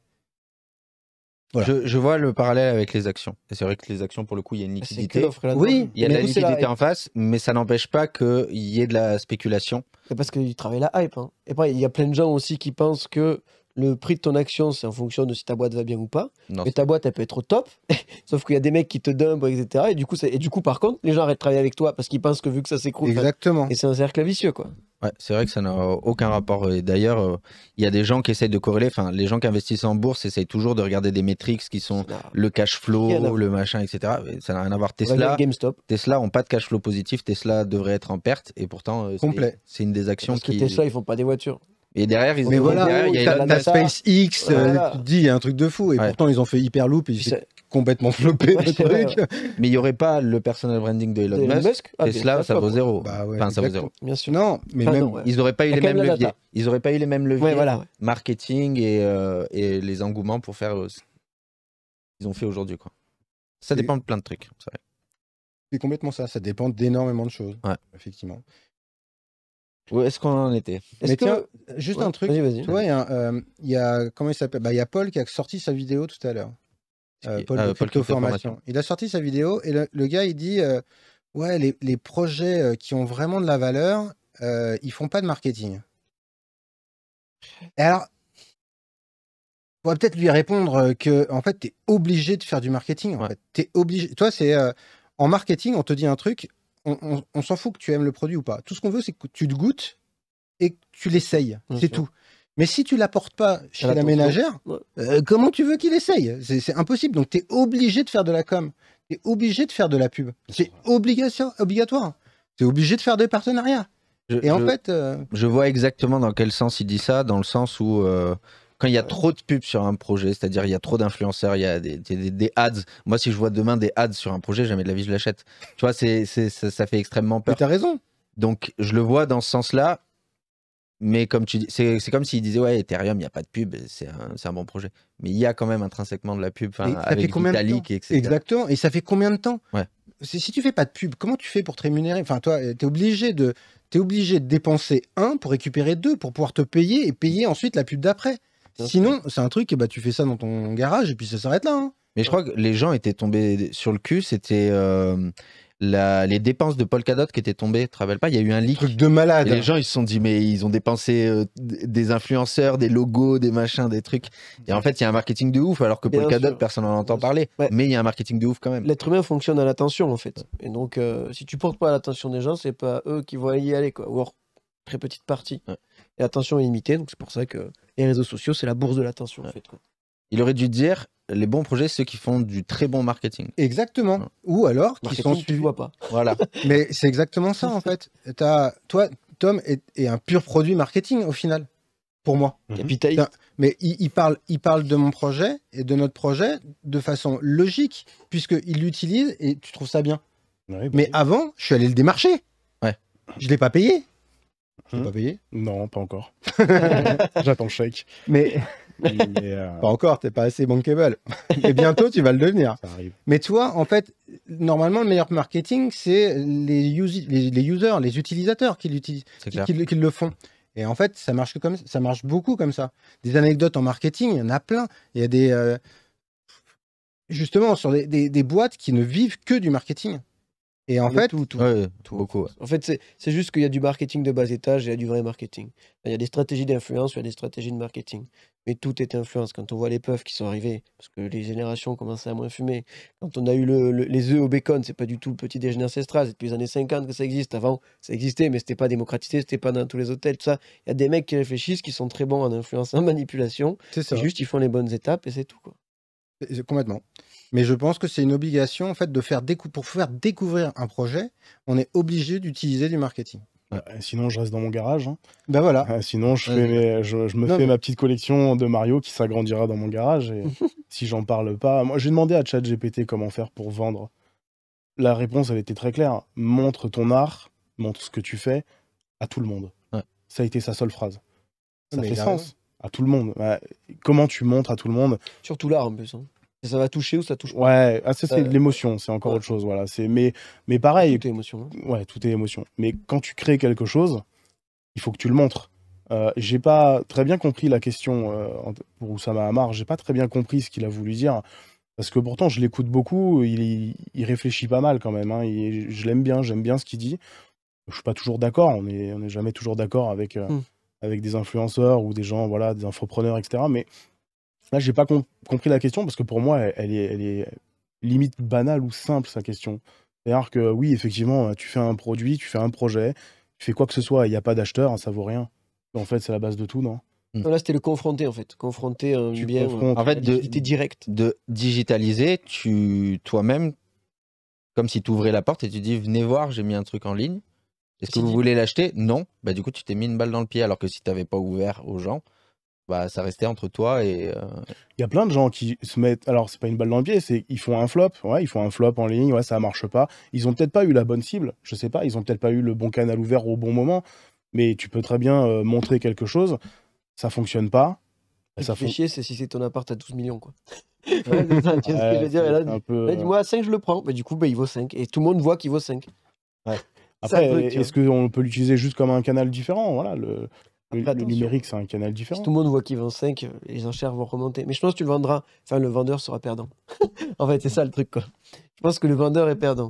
Je, vois le parallèle avec les actions. Et c'est vrai que les actions, pour le coup, il y a une liquidité. Oui, il y a de la liquidité en face, mais ça n'empêche pas qu'il y ait de la spéculation. C'est parce qu'ils travaillent la hype. Hein. Et après, il y a plein de gens aussi qui pensent que le prix de ton action, c'est en fonction de si ta boîte va bien ou pas. Non, mais ta boîte, elle peut être au top. Sauf qu'il y a des mecs qui te dumpent, etc. Et du, coup, ça... et du coup, par contre, les gens arrêtent de travailler avec toi parce qu'ils pensent que vu que ça s'écroule. Exactement. Et c'est un cercle vicieux, quoi c'est vrai que ça n'a aucun rapport. Et d'ailleurs, euh, il y a des gens qui essayent de corréler. Enfin, les gens qui investissent en bourse essayent toujours de regarder des métriques qui sont le cash flow, le machin, etc. ça n'a rien à voir. Tesla, GameStop. Tesla ont pas de cash flow positif. Tesla devrait être en perte. Et pourtant, euh, complet. C'est une des actions qui. que Tesla, ils font pas des voitures. Et derrière, ils il y a SpaceX, euh, tu il y a un truc de fou. Et pourtant, ils ont fait Hyperloop. Et complètement flopé Mais il n'y aurait pas le personal branding de Elon, Musk. Ah, ça, vaut zéro. Bah enfin, ça vaut zéro. Bien sûr. Non, mais ils n'auraient pas, eu les mêmes leviers. Ils n'auraient pas eu les mêmes leviers marketing euh, et, les engouements pour faire euh, ce qu'ils ont fait aujourd'hui. quoi. Ça dépend de plein de trucs. C'est complètement ça. Ça dépend d'énormément de choses. Effectivement. Où est-ce qu'on en était juste un truc. il y, a, euh, y a comment il s'appelle bah, Il y a Paul qui a sorti sa vidéo tout à l'heure. Euh, euh, il a sorti sa vidéo et le, gars, il dit euh, Ouais, les, projets qui ont vraiment de la valeur, ils font pas de marketing. alors, on va peut-être lui répondre que, en fait, tu es obligé de faire du marketing. En Es obligé. Toi, c'est en marketing, on te dit un truc, on, s'en fout que tu aimes le produit ou pas. Tout ce qu'on veut, c'est que tu te goûtes et que tu l'essayes. C'est tout. Mais si tu l'apportes pas chez la ménagère, euh, comment tu veux qu'il essaye C'est impossible. Donc, tu es obligé de faire de la com. Tu es obligé de faire de la pub. C'est obligatoire. Tu es obligé de faire des partenariats. Et en fait. Euh, je vois exactement dans quel sens il dit ça, dans le sens où. Euh, quand il y a trop de pubs sur un projet, c'est-à-dire il y a trop d'influenceurs, il y a des, ads. Moi, si je vois demain des ads sur un projet, jamais de la vie, je l'achète. Tu vois, c'est ça, ça, fait extrêmement peur. Tu as raison. Donc, je le vois dans ce sens-là. Mais comme tu dis, c'est comme s'ils disaient, ouais, Ethereum, il n'y a pas de pub, c'est un, bon projet. Mais il y a quand même intrinsèquement de la pub. avec fait combien etc. Exactement. Et ça fait combien de temps ouais. Si tu fais pas de pub, comment tu fais pour te rémunérer Enfin, toi, euh, tu es obligé de es obligé de dépenser un pour récupérer deux pour pouvoir te payer et payer ensuite la pub d'après. Sinon, c'est un truc, et eh bah, ben, tu fais ça dans ton garage et puis ça s'arrête là. Hein. Mais je crois que les gens étaient tombés sur le cul. C'était. Euh, les dépenses de Paul Polkadot qui étaient tombées, tu pas Il y a eu un leak. Truc de malade. les gens, ils se sont dit, mais ils ont dépensé euh, des influenceurs, des logos, des machins, des trucs. Et en fait, il y a un marketing de ouf, alors que Paul Polkadot, personne n'en entend parler. Mais il y a un marketing de ouf quand même. L'être humain fonctionne à l'attention, en fait. Et donc, euh, si tu portes pas l'attention des gens, c'est pas eux qui vont y aller, quoi. Ou alors, très petite partie. Et l'attention est limitée, donc c'est pour ça que les réseaux sociaux, c'est la bourse de l'attention, en fait. Il aurait dû dire les bons projets, ceux qui font du très bon marketing. Exactement. Ou alors qui sont suivis. Tu vois pas. Voilà. Mais c'est exactement ça en fait. toi, Tom est... un pur produit marketing au final, pour moi. Capitaliste. Mhm. Mais il, parle, il parle de mon projet et de notre projet de façon logique, puisqu'il l'utilise et tu trouves ça bien. Bah mais avant, je suis allé le démarcher. Ouais. Je ne l'ai pas payé. Je hein l'ai pas payé Non, pas encore. J'attends le chèque. Mais. Euh, pas encore, t'es pas assez bankable. Et bientôt, tu vas le devenir. Mais toi, en fait, normalement, le meilleur marketing, c'est les, users, les utilisateurs qui, le font. Et en fait, ça marche, comme, ça marche beaucoup comme ça. Des anecdotes en marketing, il y en a plein. Il y a des. Euh, justement, sur des boîtes qui ne vivent que du marketing. Et en fait, tout, tout, beaucoup. En fait, c'est juste qu'il y a du marketing de bas étage et il y a du vrai marketing. Il y a des stratégies d'influence, il y a des stratégies de marketing. Mais tout est influence. Quand on voit les puffs qui sont arrivés, parce que les générations commençaient à moins fumer. Quand on a eu le, les œufs au bacon, c'est pas du tout le petit déjeuner ancestral. C'est depuis les années 50 que ça existe. Avant, ça existait, mais ce c'était pas démocratisé, c'était pas dans tous les hôtels, ça. Il y a des mecs qui réfléchissent, qui sont très bons en influence, en manipulation. C'est juste, ils font les bonnes étapes et c'est tout. Complètement. Mais je pense que c'est une obligation, en fait, de faire pour faire découvrir un projet, on est obligé d'utiliser du marketing. Bah, sinon, je reste dans mon garage. Hein. Ben voilà. Euh, sinon, je, je, me fais ma petite collection de Mario qui s'agrandira dans mon garage. Et si j'en parle pas, moi, j'ai demandé à ChatGPT comment faire pour vendre. La réponse, elle était très claire. Montre ton art, montre ce que tu fais à tout le monde. Ça a été sa seule phrase. Ça fait sens. À tout le monde. Bah, comment tu montres à tout le monde Surtout l'art en plus. Hein ça va toucher ou ça touche pas. Ouais, ah, ça, c'est l'émotion, c'est encore autre chose. Voilà. C'est mais mais pareil. Tout est émotion. Hein. Ouais, tout est émotion. Mais quand tu crées quelque chose, il faut que tu le montres. Euh, j'ai pas très bien compris la question où euh, pour Oussama Hamar. J'ai pas très bien compris ce qu'il a voulu dire parce que pourtant je l'écoute beaucoup. Il, réfléchit pas mal quand même. Hein. je l'aime bien, j'aime bien ce qu'il dit. Je suis pas toujours d'accord. On est on jamais toujours d'accord avec euh, hmm. avec des influenceurs ou des gens voilà des infopreneurs etc. Mais Là, j'ai pas compris la question parce que pour moi, elle, est, limite banale ou simple, sa question. C'est-à-dire que oui, effectivement, euh, tu fais un produit, tu fais un projet, tu fais quoi que ce soit, il n'y a pas d'acheteur, hein, ça vaut rien. En fait, c'est la base de tout, non hmm. Là, c'était le confronter, en fait. Confronter un tu bien. Euh, en fait, de, direct. de digitaliser, tu toi-même, comme si tu ouvrais la porte et tu dis venez voir, j'ai mis un truc en ligne. Est-ce que vous voulez l'acheter Non. Bah, du coup, tu t'es mis une balle dans le pied, alors que si tu n'avais pas ouvert aux gens, bah, ça restait entre toi et. Euh, il y a plein de gens qui se mettent. Alors, c'est pas une balle dans le pied, c'est ils font un flop. Ouais, ils font un flop en ligne. Ouais, ça marche pas. Ils ont peut-être pas eu la bonne cible. Je sais pas. Ils ont peut-être pas eu le bon canal ouvert au bon moment. Mais tu peux très bien euh, montrer quelque chose. Ça fonctionne pas. ça fait chier, c'est si c'est ton appart à 12 millions, quoi. dire. dis-moi, 5, euh, je le prends. Mais du coup, bah, il vaut 5. Et tout le monde voit qu'il vaut 5. Après, est-ce qu'on peut l'utiliser juste comme un canal différent voilà, le le numérique, c'est un canal différent. Si tout le monde voit qu'il vend 5, les enchères vont remonter. Mais je pense que tu le vendras. Enfin, le vendeur sera perdant. en fait, c'est ça le truc, quoi. Je pense que le vendeur est perdant.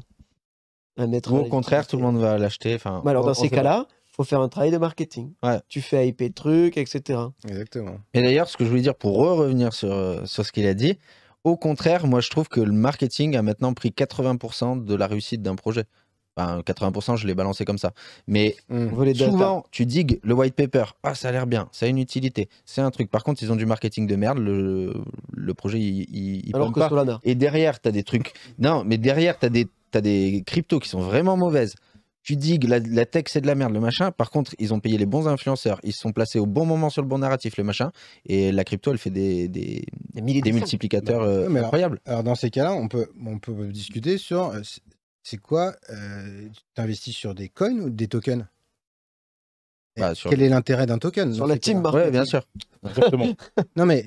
au contraire, tout le monde va l'acheter. Enfin, alors, dans ces cas-là, il faut faire un travail de marketing. Tu fais IP truc, etc. Exactement. Et d'ailleurs, ce que je voulais dire pour revenir euh, sur ce qu'il a dit, au contraire, moi, je trouve que le marketing a maintenant pris 80% de la réussite d'un projet. 80%, je l'ai balancé comme ça. Mais hmm. souvent, tu digues le white paper. Ah, ça a l'air bien, ça a une utilité, c'est un truc. Par contre, ils ont du marketing de merde, le, projet, il, il, pas. Et derrière, tu as des trucs. Non, mais derrière, tu as des, as des cryptos qui sont vraiment mauvaises. Tu digues, la, tech, c'est de la merde, le machin. Par contre, ils ont payé les bons influenceurs, ils se sont placés au bon moment sur le bon narratif, le machin. Et la crypto, elle fait des, des, des, multiplicateurs euh, mais incroyables. Alors, dans ces cas-là, on peut, on peut discuter sur euh, c'est quoi Tu investis sur des coins ou des tokens bah, Quel est l'intérêt d'un token Sur la team bien sûr. non, mais.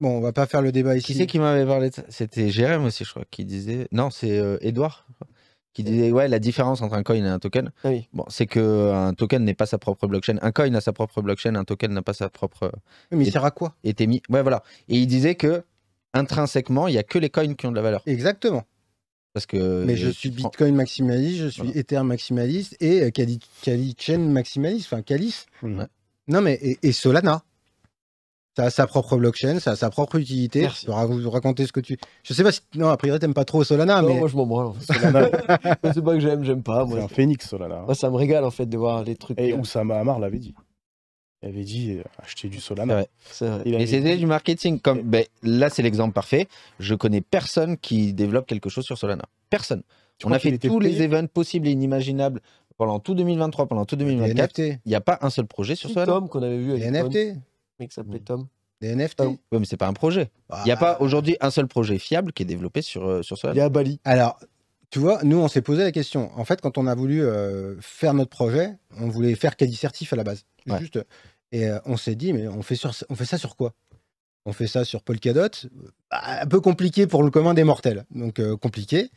Bon, on va pas faire le débat ici. Qui c'est qui m'avait parlé de ça C'était Jérém aussi, je crois, qui disait. Non, c'est Edouard qui disait ouais la différence entre un coin et un token. Ah bon, c'est que euh, un token n'est pas sa propre blockchain. Un coin a sa propre blockchain, un token n'a pas sa propre. Mais il sert à quoi Était mis. Ouais, voilà. Et il disait que intrinsèquement, il y a que les coins qui ont de la valeur. Exactement que mais je suis Bitcoin maximaliste, je suis Ether maximaliste et Cali euh, Chain maximaliste, enfin Calis. Mmh. Non mais et, Solana. Ça a sa propre blockchain, ça a sa propre utilité. je Tu vous raconter ce que tu. Je sais pas si. Non, a priori, t'aimes pas trop Solana. Non, mais... moi je m'en branle. c'est pas que j'aime, j'aime pas. C'est un phénix, Solana. Moi, ça me régale en fait de voir les trucs. Et euh, Oussama Amar l'avait dit. Il avait dit euh, acheter du Solana. C'est c'était du marketing. Comme, ben, là, c'est l'exemple parfait. Je connais personne qui développe quelque chose sur Solana. Personne. On a fait tous les events possibles et inimaginables pendant tout 2023, pendant tout 2024. Il n'y a pas un seul projet sur Solana. Tom qu'on avait vu. Avec les NFT. Mec, ça s'appelait mmh. Tom. Les NFT. Oui, mais c'est pas un projet. Il n'y a bah. pas aujourd'hui un seul projet fiable qui est développé sur, euh, sur Solana. Il y a Bali. Alors, tu vois, nous, on s'est posé la question. En fait, quand on a voulu euh, faire notre projet, on voulait faire quasi certif à la base. Juste. Et euh, on s'est dit, mais on fait, ça sur quoi On fait ça sur Polkadot, bah, un peu compliqué pour le commun des mortels, donc euh, compliqué.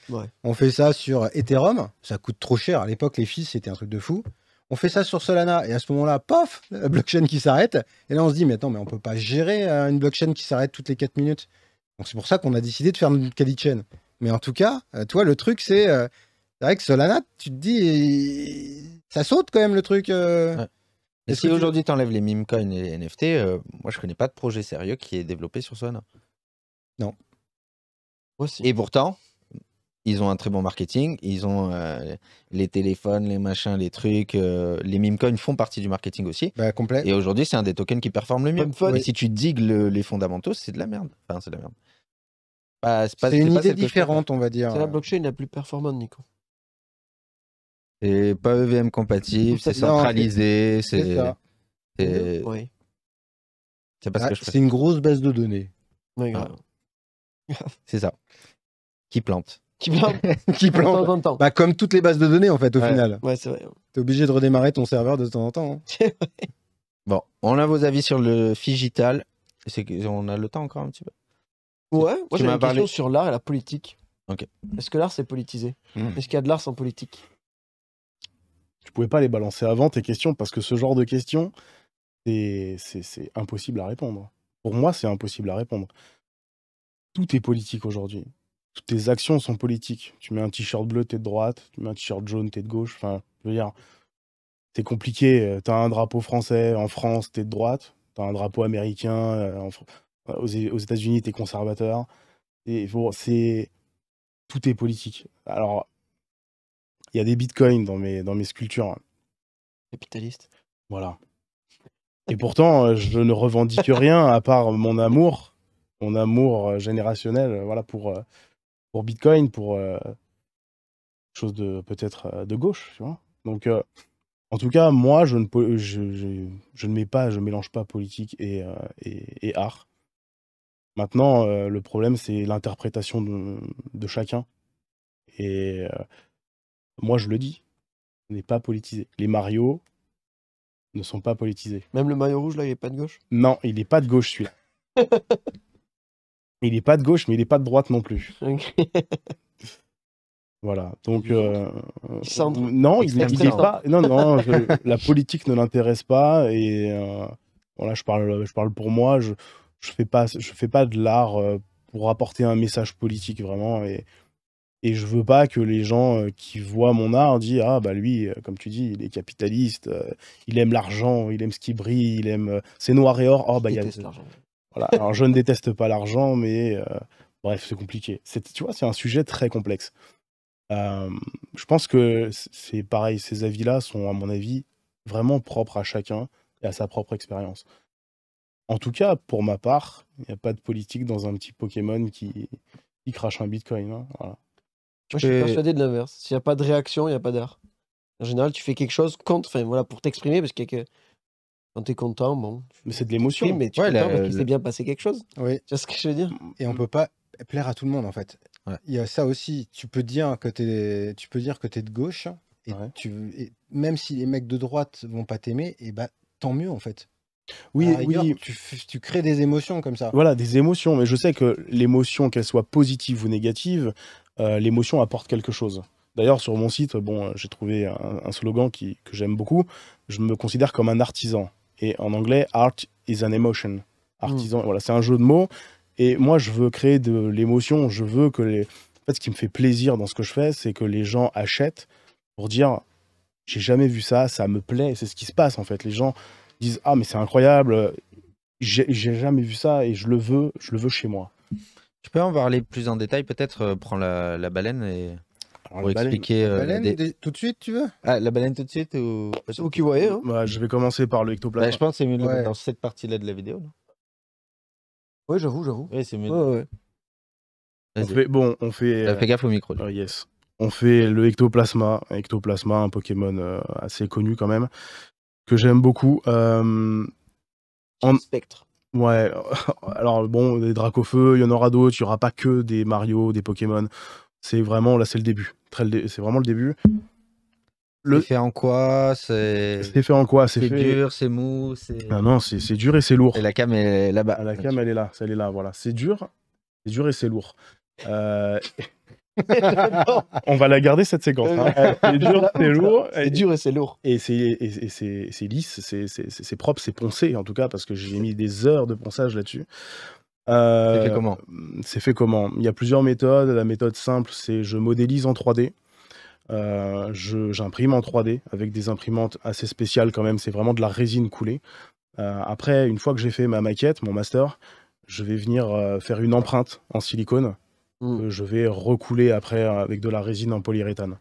On fait ça sur Ethereum, ça coûte trop cher. À l'époque, les fils, c'était un truc de fou. On fait ça sur Solana, et à ce moment-là, pof, la blockchain qui s'arrête. Et là, on se dit, mais attends, mais on peut pas gérer une blockchain qui s'arrête toutes les 4 minutes. Donc c'est pour ça qu'on a décidé de faire une cadis chain. Mais en tout cas, euh, toi, le truc, c'est. Euh, c'est vrai que Solana, tu te dis. Ça saute quand même le truc. Et euh. si aujourd'hui tu enlèves les meme coins et les NFT, moi je connais pas de projet sérieux qui est développé sur Solana. Non. Et pourtant, ils ont un très bon marketing, ils ont les téléphones, les machins, les trucs, les meme coins font partie du marketing aussi. Bah, complet. Et aujourd'hui, c'est un des tokens qui performe le mieux. Mais si tu digues les fondamentaux, c'est de la merde. Enfin, c'est de la merde. Bah, c'est, une idée différente, on va dire. C'est la blockchain la plus performante, Nico. C'est pas EVM compatible, c'est centralisé, c'est. C'est, ça. Oui. Ah, c'est une grosse base de données. Ah. c'est ça. Qui plante. Qui plante. qui plante. temps Bah, comme toutes les bases de données, en fait, au final. Ouais, c'est vrai. T'es obligé de redémarrer ton serveur de temps en temps. Hein. Bon, on a vos avis sur le Figital. On a le temps encore un petit peu. Ouais, moi j'ai une question sur l'art et la politique. Est-ce que l'art c'est politisé hmm. Est-ce qu'il y a de l'art sans politique Tu pouvais pas les balancer avant tes questions parce que ce genre de questions, c'est impossible à répondre. Pour moi, c'est impossible à répondre. Tout est politique aujourd'hui. Toutes tes actions sont politiques. Tu mets un t-shirt bleu, t'es de droite. Tu mets un t-shirt jaune, t'es de gauche. Enfin, je veux dire, c'est compliqué. T'as un drapeau français en France, t'es de droite. T'as un drapeau américain euh, en aux, États-Unis, t'es conservateur. c'est tout est politique. Alors, il y a des bitcoins dans mes dans mes sculptures. Capitaliste. Voilà. Et pourtant, euh, je ne revendique rien à part mon amour, mon amour euh, générationnel, euh, voilà pour pour Bitcoin, pour chose de peut-être de gauche, tu vois. Donc, en tout cas, moi, je ne je, je, ne mets pas, je mélange pas politique et art. Maintenant, euh, le problème, c'est l'interprétation de, chacun. Et euh, moi, je le dis, on n'est pas politisé. Les Mario ne sont pas politisés. Même le maillot rouge, là, il n'est pas de gauche Non, il n'est pas de gauche, celui-là. il n'est pas de gauche, mais il n'est pas de droite non plus. Voilà, donc euh, non, il, n'est pas. Non, non, la politique ne l'intéresse pas et voilà, je parle, je parle pour moi. Je, je fais pas, je fais pas de l'art euh, pour apporter un message politique vraiment. Et, et je veux pas que les gens euh, qui voient mon art disent ah bah lui, euh, comme tu dis, il est capitaliste, il aime l'argent, il aime ce qui brille, il aime c'est noir et or. Oh bah il y a voilà. Alors je ne déteste pas l'argent, mais bref c'est compliqué. C'est tu vois c'est un sujet très complexe. je pense que c'est pareil, ces avis-là sont à mon avis vraiment propres à chacun et à sa propre expérience. En tout cas, pour ma part, il n'y a pas de politique dans un petit Pokémon qui, qui crache un Bitcoin. Hein, je suis persuadé de l'inverse. S'il n'y a pas de réaction, il n'y a pas d'art. En général, tu fais quelque chose quand, enfin voilà, pour t'exprimer, parce que quand es content, bon. Mais c'est de l'émotion. Mais tu ouais, la, parce qu'il s'est bien passé quelque chose. Oui. Tu vois ce que je veux dire Et on peut pas plaire à tout le monde en fait. Il y a ça aussi. Tu peux dire que tu peux dire que de gauche, et même si les mecs de droite vont pas t'aimer, et bah tant mieux en fait. Oui, oui. Tu, crées des émotions comme ça. Voilà, des émotions. Mais je sais que l'émotion, qu'elle soit positive ou négative, euh, l'émotion apporte quelque chose. D'ailleurs, sur mon site, bon, euh, j'ai trouvé un, slogan qui, que j'aime beaucoup. Je me considère comme un artisan. Et en anglais, art is an emotion. Artisan, hmm. voilà, c'est un jeu de mots. Et moi, je veux créer de l'émotion. Je veux que les. En fait, ce qui me fait plaisir dans ce que je fais, c'est que les gens achètent pour dire j'ai jamais vu ça, ça me plaît. C'est ce qui se passe en fait. Les gens disent ah mais c'est incroyable, j'ai jamais vu ça et je le veux, je le veux chez moi. Tu peux en parler plus en détail peut-être, euh, prends la, la, baleine et pour expliquer. Euh, baleine, tout de suite, tu veux ah, La baleine tout de suite ou, qui voyait hein bah, Je vais commencer par le ectoplasme. Bah, je pense que c'est mieux dans cette partie-là de la vidéo. Non j'avoue, j'avoue. Oui, c'est mieux. Ouais, bon, on fait. fais gaffe au micro. Euh, yes. On fait le ectoplasma, ectoplasma, un Pokémon assez connu quand même, que j'aime beaucoup. Euh, en... Spectre. Ouais, alors bon, des Dracofeu, il y en aura d'autres, il n'y aura pas que des Mario, des Pokémon. C'est vraiment, là c'est le début. C'est vraiment le début. Le... C'est fait en quoi C'est fait en quoi C'est dur, c'est mou. Ah non, non, c'est dur et c'est lourd. Et la cam est là-bas. Ah, la cam, elle est là, elle est là, voilà. C'est dur, c'est dur et c'est lourd. Euh, on va la garder cette séquence. C'est hein. euh, dur, c'est lourd. C'est dur et c'est lourd. Et c'est lisse, c'est propre, c'est poncé en tout cas, parce que j'ai mis des heures de ponçage là-dessus. Euh, c'est fait comment Il y a plusieurs méthodes. La méthode simple, c'est je modélise en 3D. Euh, j'imprime en 3D avec des imprimantes assez spéciales quand même. C'est vraiment de la résine coulée. après, une fois que j'ai fait ma maquette, mon master, je vais venir faire une empreinte en silicone Mmh. je vais recouler après euh, avec de la résine en polyuréthane.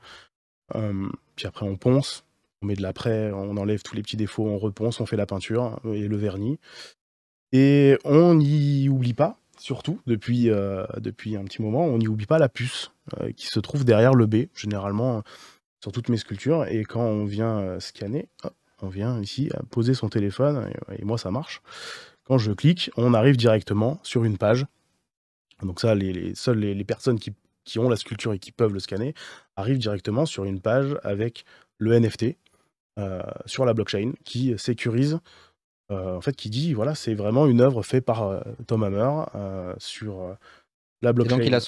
puis après, on ponce, on met de l'après, on enlève tous les petits défauts, on reponce, on fait la peinture euh, et le vernis. Et on n'y oublie pas, surtout depuis, euh, depuis un petit moment, on n'y oublie pas la puce qui se trouve derrière le B, généralement sur toutes mes sculptures. Et quand on vient scanner, on vient ici poser son téléphone, et moi ça marche. Quand je clique, on arrive directement sur une page donc ça, les, seules les, personnes qui, ont la sculpture et qui peuvent le scanner arrivent directement sur une page avec le NFT euh, sur la blockchain qui sécurise, euh, en fait, qui dit voilà, c'est vraiment une œuvre faite par euh, Tom Hammer sur la blockchain. donc il a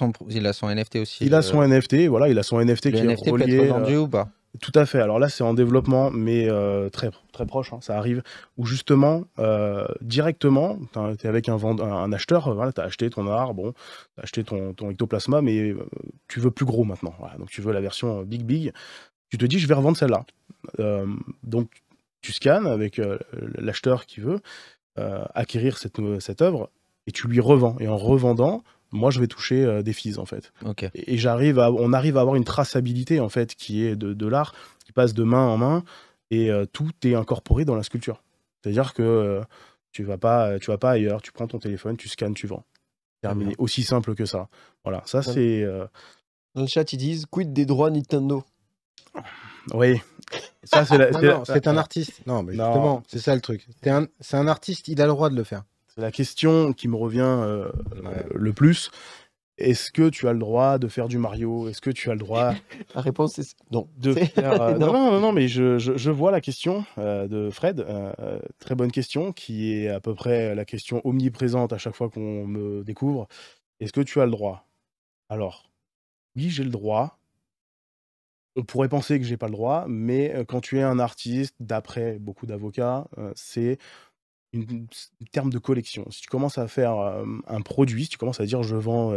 son, il NFT aussi. Il a son NFT, voilà, il a son NFT qui est relié. Peut être vendu ou pas tout à fait. Alors là, c'est en développement, mais euh, très, très proche. Hein, ça arrive où justement, euh, directement, tu es avec un, un acheteur, euh, tu as acheté ton art, bon, tu as acheté ton, ectoplasma, mais tu veux plus gros maintenant. donc tu veux la version big big. Tu te dis, je vais revendre celle-là. donc tu scannes avec l'acheteur qui veut acquérir cette, cette œuvre et tu lui revends. Et en revendant, moi je vais toucher euh, des fils, en fait. Et, j'arrive à, on arrive à avoir une traçabilité en fait qui est de, l'art, qui passe de main en main et euh, tout est incorporé dans la sculpture. C'est-à-dire que euh, tu vas pas, tu vas pas ailleurs, tu prends ton téléphone, tu scannes, tu vends. Terminé. Aussi simple que ça. Voilà, ça c'est. Dans le chat ils disent quid des droits Nintendo. Oui. Ça c'est. un artiste. Non, mais justement, c'est ça le truc. C'est un artiste, il a le droit de le faire la question qui me revient euh, le plus. Est-ce que tu as le droit de faire du Mario Est-ce que tu as le droit La réponse est euh, non. non. non. mais je, vois la question euh, de Fred. très bonne question, qui est à peu près la question omniprésente à chaque fois qu'on me découvre. Est-ce que tu as le droit Alors, oui, j'ai le droit. On pourrait penser que j'ai pas le droit, mais quand tu es un artiste, d'après beaucoup d'avocats, c'est une, terme de collection. Si tu commences à faire un produit, si tu commences à dire je vends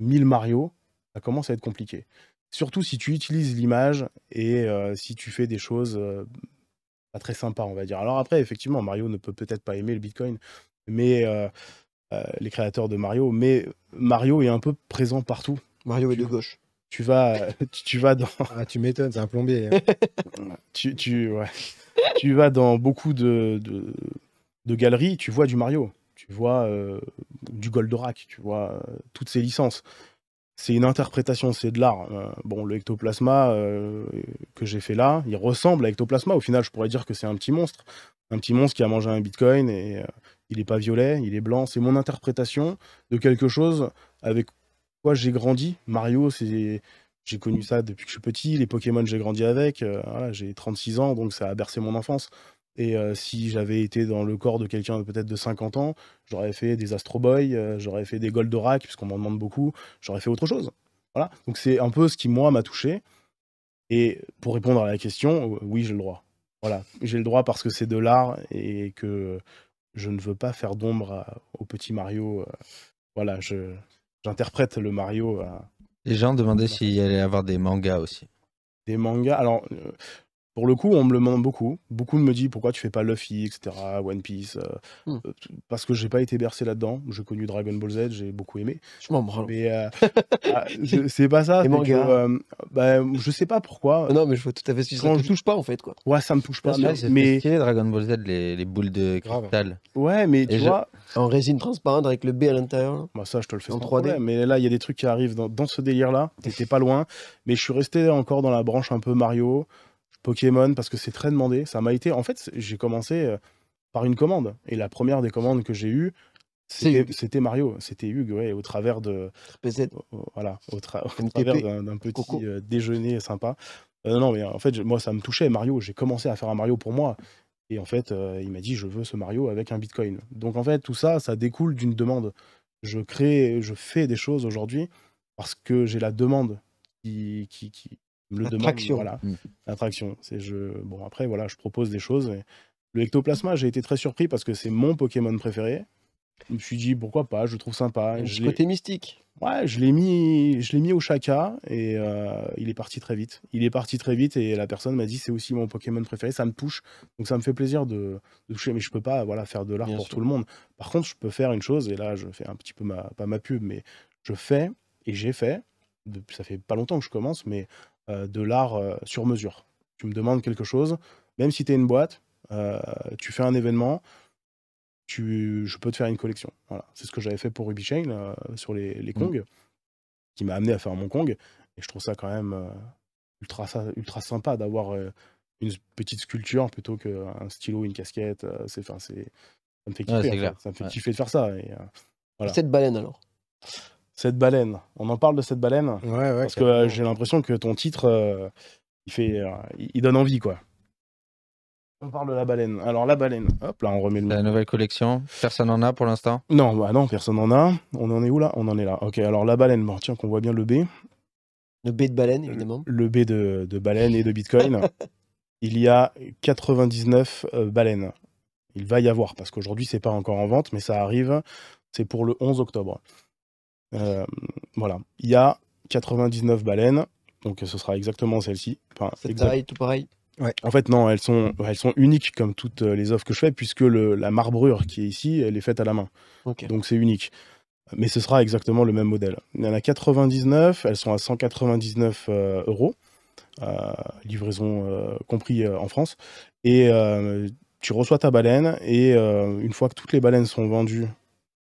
1000 Mario, ça commence à être compliqué. Surtout si tu utilises l'image et si tu fais des choses pas très sympas, on va dire. Alors après, effectivement, Mario ne peut peut-être pas aimer le Bitcoin, mais les créateurs de Mario, mais Mario est un peu présent partout. Mario est de gauche. Tu vas, tu, vas dans. Ah, tu m'étonnes, c'est un plombier. Hein. tu, tu, ouais. tu vas dans beaucoup de, de de galerie, tu vois du Mario, tu vois euh, du Goldorak, tu vois euh, toutes ces licences. C'est une interprétation, c'est de l'art. Euh, bon, le ectoplasma que j'ai fait là, il ressemble à ectoplasma. Au final, je pourrais dire que c'est un petit monstre. Un petit monstre qui a mangé un bitcoin et il n'est pas violet, il est blanc. C'est mon interprétation de quelque chose avec quoi j'ai grandi. Mario, c'est j'ai connu ça depuis que je suis petit, les Pokémon j'ai grandi avec, j'ai 36 ans, donc ça a bercé mon enfance. Et si j'avais été dans le corps de quelqu'un de peut-être de 50 ans, j'aurais fait des Astro Boy, j'aurais fait des Goldorak, puisqu'on m'en demande beaucoup, j'aurais fait autre chose. Voilà. Donc c'est un peu ce qui, moi, m'a touché. Et pour répondre à la question, oh, oui, j'ai le droit. Voilà. J'ai le droit parce que c'est de l'art et que je ne veux pas faire d'ombre au petit Mario. Voilà, j'interprète le Mario. Les gens demandaient s'il allait avoir des mangas aussi. Des mangas. Alors, pour le coup, on me le demande beaucoup. Beaucoup me disent pourquoi tu fais pas Luffy, etc., One Piece, euh, hmm. euh, parce que j'ai pas été bercé là-dedans. J'ai connu Dragon Ball Z, j'ai beaucoup aimé. Je m'en branle. Mais euh, ah, c'est pas ça. Bah, je sais pas pourquoi. Ah non, mais je vois tout à fait ce que ça te touche pas en fait quoi. Ouais, ça me touche pas. mais Dragon Ball Z, les, boules de cristal. Ouais, mais tu vois. En résine transparente avec le B à l'intérieur. Bah ça, je te le fais en 3D. Mais là, il y a des trucs qui arrivent dans, dans ce délire là. T'étais pas loin, mais je suis resté encore dans la branche un peu Mario. Pokémon, parce que c'est très demandé. Ça m'a été. En fait, j'ai commencé euh, par une commande. Et la première des commandes que j'ai eues, c'était Mario, c'était Hugues, ouais, au travers de. Voilà, au, travers d'un petit euh, déjeuner sympa. Euh, non, mais en fait, moi, ça me touchait, Mario. J'ai commencé à faire un Mario pour moi. Et en fait, il m'a dit, je veux ce Mario avec un bitcoin. Donc, en fait, tout ça, ça découle d'une demande. Je crée, je fais des choses aujourd'hui parce que j'ai la demande qui, qui, le de Max Voilà. Mm. C'est je. Bon après voilà, je propose des choses. Le ectoplasma, j'ai été très surpris parce que c'est mon Pokémon préféré. Je me suis dit pourquoi pas, je trouve sympa. Je côté mystique. Ouais, je l'ai mis, je l'ai mis au Shaka et euh, il est parti très vite. Il est parti très vite et la personne m'a dit c'est aussi mon Pokémon préféré, ça me touche, donc ça me fait plaisir de, toucher, mais je peux pas voilà faire de l'art pour tout le monde. Par contre, je peux faire une chose et là je fais un petit peu ma pas ma pub, mais je fais et j'ai fait. Ça fait pas longtemps que je commence, mais euh, de l'art euh, sur mesure. Tu me demandes quelque chose, même si tu es une boîte, euh, tu fais un événement, tu, je peux te faire une collection. C'est ce que j'avais fait pour Ruby Chain sur les, les mmh. Kong, qui m'a amené à faire mon Kong. Et je trouve ça quand même ultra, ultra sympa d'avoir une petite sculpture plutôt qu'un stylo, une casquette. c'est, fin, c'est, ça me fait kiffer. Ça me fait kiffer de faire ça. Et, Cette baleine alors cette baleine, on en parle de cette baleine ouais, ouais, Parce que j'ai l'impression que ton titre, euh, il, fait, euh, il donne envie, quoi. On parle de la baleine. Alors la baleine, hop là, on remet le... La nouvelle collection, personne n'en a pour l'instant Non, bah non, personne n'en a. On en est où là On en est là. Ok, alors la baleine, tiens qu'on voit bien le B. Le B de baleine, évidemment. Le B de, de baleine et de Bitcoin. il y a 99 euh, baleines. Il va y avoir, parce qu'aujourd'hui, c'est pas encore en vente, mais ça arrive. C'est pour le 11 octobre. Euh, voilà, il y a 99 baleines, donc ce sera exactement celle-ci. tout pareil. En fait, non, elles sont, elles sont uniques comme toutes euh, les offres que je fais, puisque la marbrure qui est ici, elle est faite à la main. Donc c'est unique. Mais ce sera exactement le même modèle. Il y en a 99, elles sont à 199 euh, euros, livraison compris en France. Et tu reçois ta baleine, et une fois que toutes les baleines sont vendues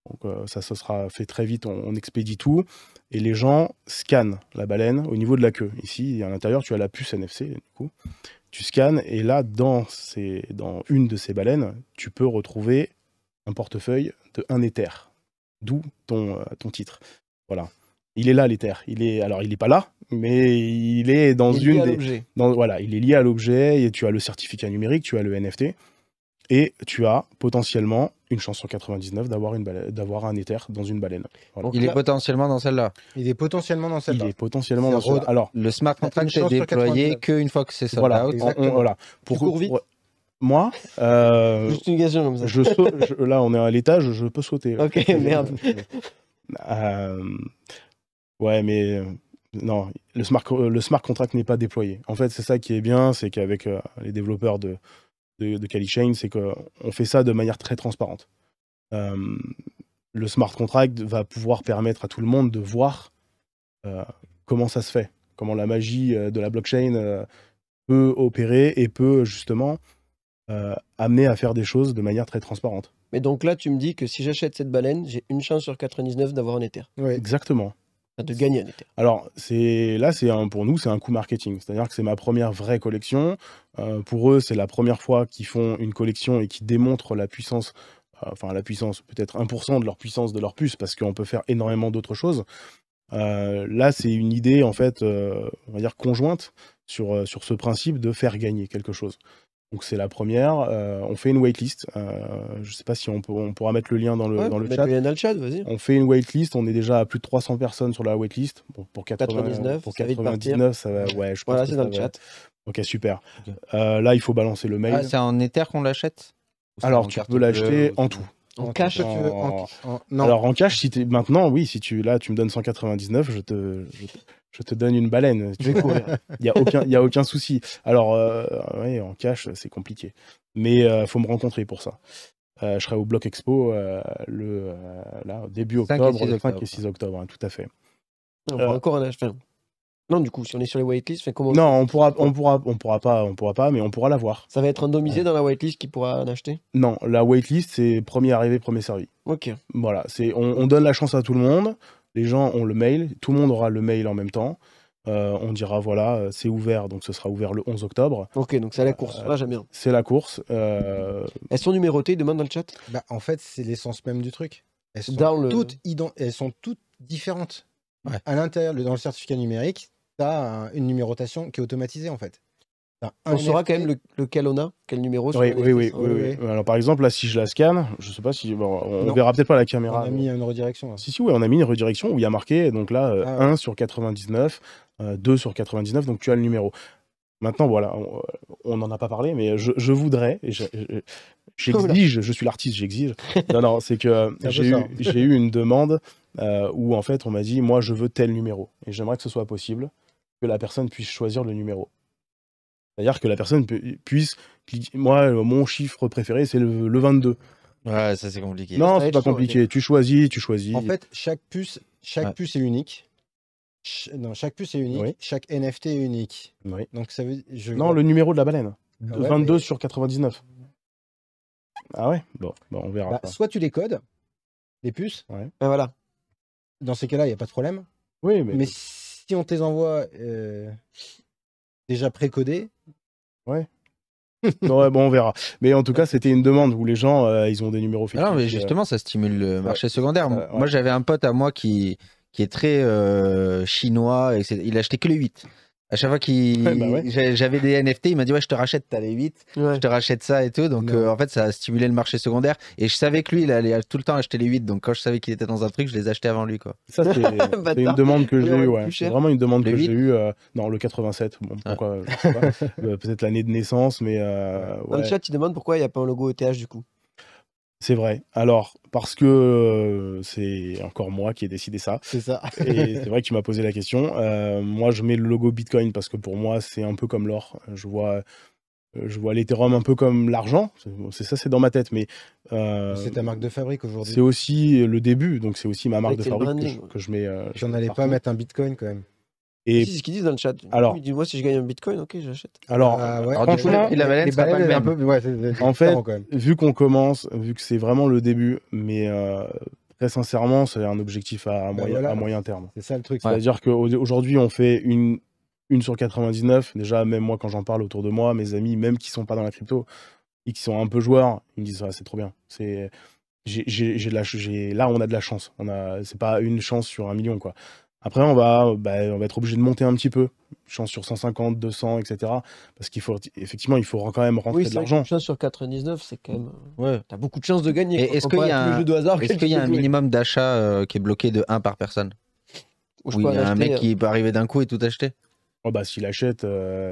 donc euh, ça se sera fait très vite, on, expédie tout. Et les gens scannent la baleine au niveau de la queue. Ici, à l'intérieur, tu as la puce NFC, du coup. Tu scannes et là, dans, une de ces baleines, tu peux retrouver un portefeuille de un éther. D'où ton, euh, ton titre. Voilà. Il est là, l'éther. Il est, alors, il n'est pas là, mais il est dans une des. Dans, voilà, il est lié à l'objet. Et tu as le certificat numérique, tu as le NFT et tu as potentiellement une chance sur 99 d'avoir, une d'avoir un éther dans une baleine. Il, est potentiellement dans celle-là. Il est potentiellement dans celle-là. Il est potentiellement dans Alors, le smart contract n'est déployé qu'une fois que c'est ça. Voilà, Pour, moi, euh, Juste une question comme ça. là, on est à l'étage, je peux sauter. Ok, merde. Euh, ouais, mais euh, non, le smart, le smart contract n'est pas déployé. En fait, c'est ça qui est bien, c'est qu'avec les développeurs de, de, de c'est qu'on fait ça de manière très transparente. Euh, le smart contract va pouvoir permettre à tout le monde de voir euh, comment ça se fait, comment la magie euh, de la blockchain peut opérer et peut justement amener à faire des choses de manière très transparente. Mais donc là, tu me dis que si j'achète cette baleine, j'ai une chance sur 99 d'avoir un Ether. Oui, Exactement. de gagner un Ether. Alors c'est là, c'est pour nous, c'est un coup marketing. C'est-à-dire que c'est ma première vraie collection. Euh, pour eux, c'est la première fois qu'ils font une collection et qui démontrent la puissance, euh, enfin la puissance, peut-être 1% de leur puissance de leur puce, parce qu'on peut faire énormément d'autres choses. Euh, là, c'est une idée, en fait, on va dire conjointe sur, sur ce principe de faire gagner quelque chose. Donc c'est la première. on fait une waitlist. je ne sais pas si on, peut, on, pourra mettre le lien dans le, dans le chat. on fait une waitlist. On est déjà à plus de 300 personnes sur la waitlist. pour 99, pour 99, ça, ouais, je voilà, c'est dans le chat. Ok, super. Euh, là, il faut balancer le mail. Ah, c'est en Ether qu'on l'achète Alors, tu peux l'acheter en tout. En, cash, Tu en... Non. Alors en cash, si maintenant, oui, si tu là, tu me donnes 199, je te, je te... donne une baleine. Il y a aucun, a aucun souci. Alors, euh, en cash, c'est compliqué, mais il euh, faut me rencontrer pour ça. je serai au Bloc Expo le début octobre, 5 et 6 octobre, hein, tout à fait. On encore un non, du coup, si on est sur les whitelists, comment Non, on pourra, on pourra, on pourra pas, on pourra pas, mais on pourra l'avoir. Ça va être randomisé dans la waitlist qui pourra l'acheter Non, la waitlist, c'est premier arrivé, premier servi. Ok. Voilà, c'est on, donne la chance à tout le monde. Les gens ont le mail, tout le monde aura le mail en même temps. Euh, on dira voilà, euh, c'est ouvert, donc ce sera ouvert le 11 octobre. Ok, donc c'est la euh, course, là ah, j'aime bien. C'est la course. Elles sont numérotées, ils dans le chat bah, En fait, c'est l'essence même du truc. Elles sont, toutes, Elles sont toutes différentes. À l'intérieur, dans le certificat numérique, tu as une numérotation qui est automatisée en fait. On saura quand même le, lequel on a, quel numéro. Oui, oui, oui, oui, Alors par exemple, là, si je la scanne, je sais pas si. on verra peut-être pas la caméra. On a mis une redirection. Si, si, oui, on a mis une redirection où il y a marqué, donc là, 1 euh, ah, sur 99, 2 euh, sur 99, donc tu as le numéro. Maintenant, voilà, on euh, n'en a pas parlé, mais je, voudrais, j'exige, je, suis l'artiste, j'exige. non, non, c'est que j'ai eu, une demande où en fait on m'a dit, moi je veux tel numéro, et j'aimerais que ce soit possible que la personne puisse choisir le numéro. C'est-à-dire que la personne puisse cliquer. Moi, euh, mon chiffre préféré, c'est le, le 22. Ouais, ça c'est compliqué. Non, c'est pas compliqué. Tu choisis, tu choisis. En fait, chaque puce, chaque puce est unique. non, chaque puce est unique. Chaque NFT est unique. Oui. Donc ça veut. Je... Non, le numéro de la baleine. 22 ah sur 99. Ah ouais. Bon, on verra. Bah, soit tu les codes, les puces. Ben voilà. Dans ces cas-là, il n'y a pas de problème. Oui, mais. mais si on te les envoie euh, déjà précodés, ouais. ouais, bon, on verra. Mais en tout cas, c'était une demande où les gens, euh, ils ont des numéros fictifs. Ah non, mais euh, justement, ça stimule le marché secondaire. Moi, j'avais un pote à moi qui, est très chinois. Et il achetait que les 8. À chaque fois qu'il bah j'avais des NFT, il m'a dit ouais je te rachète, t'as les 8, je te rachète ça et tout. Donc euh, en fait ça a stimulé le marché secondaire et je savais que lui il allait tout le temps acheter les 8. Donc quand je savais qu'il était dans un truc, je les achetais avant lui quoi. Ça c'est une demande que j'ai eue, C'est vraiment une demande que j'ai eue euh, non dans le 87. pourquoi euh, Peut-être l'année de naissance mais ouais. Dans le chat il demande pourquoi il n'y a pas un logo ETH du coup. C'est vrai. Alors, parce que euh, c'est encore moi qui ai décidé ça. C'est ça. c'est vrai que tu m'as posé la question. Euh, moi, je mets le logo Bitcoin parce que pour moi, c'est un peu comme l'or. Je vois, euh, je vois l'Ethereum un peu comme l'argent. C'est ça, c'est dans ma tête. Mais c'est ta marque de fabrique aujourd'hui. C'est aussi le début, donc c'est aussi ma marque de fabrique que je, mets. J'en allais pas mettre un Bitcoin quand même c'est ce qu'ils disent dans le chat. Alors, dis-moi si je gagne un bitcoin, ok, j'achète. Alors, en fait, vu qu'on commence, vu que c'est vraiment le début, mais euh, très sincèrement, c'est un objectif à, ben moyen, à moyen terme. C'est ça le truc. C'est-à-dire qu'aujourd'hui, on fait une, une sur 99. Déjà, même moi, quand j'en parle autour de moi, mes amis, même qui sont pas dans la crypto et qui sont un peu joueurs, ils me disent ah, c'est trop bien. C'est j'ai là on a de la chance on a c'est pas une chance sur un million quoi après, on va, bah, on va être obligé de monter un petit peu, chance sur 150, 200, etc. Parce qu'il faut, effectivement, il faut quand même rentrer de l'argent. Chance sur 99, c'est quand même. Euh, ouais. T'as beaucoup de chances de gagner. Est-ce qu'il y a un, minimum d'achat euh, qui est bloqué de 1 par personne Ou il y a un mec euh, qui peut arriver d'un coup et tout acheter Oh bah, s'il achète,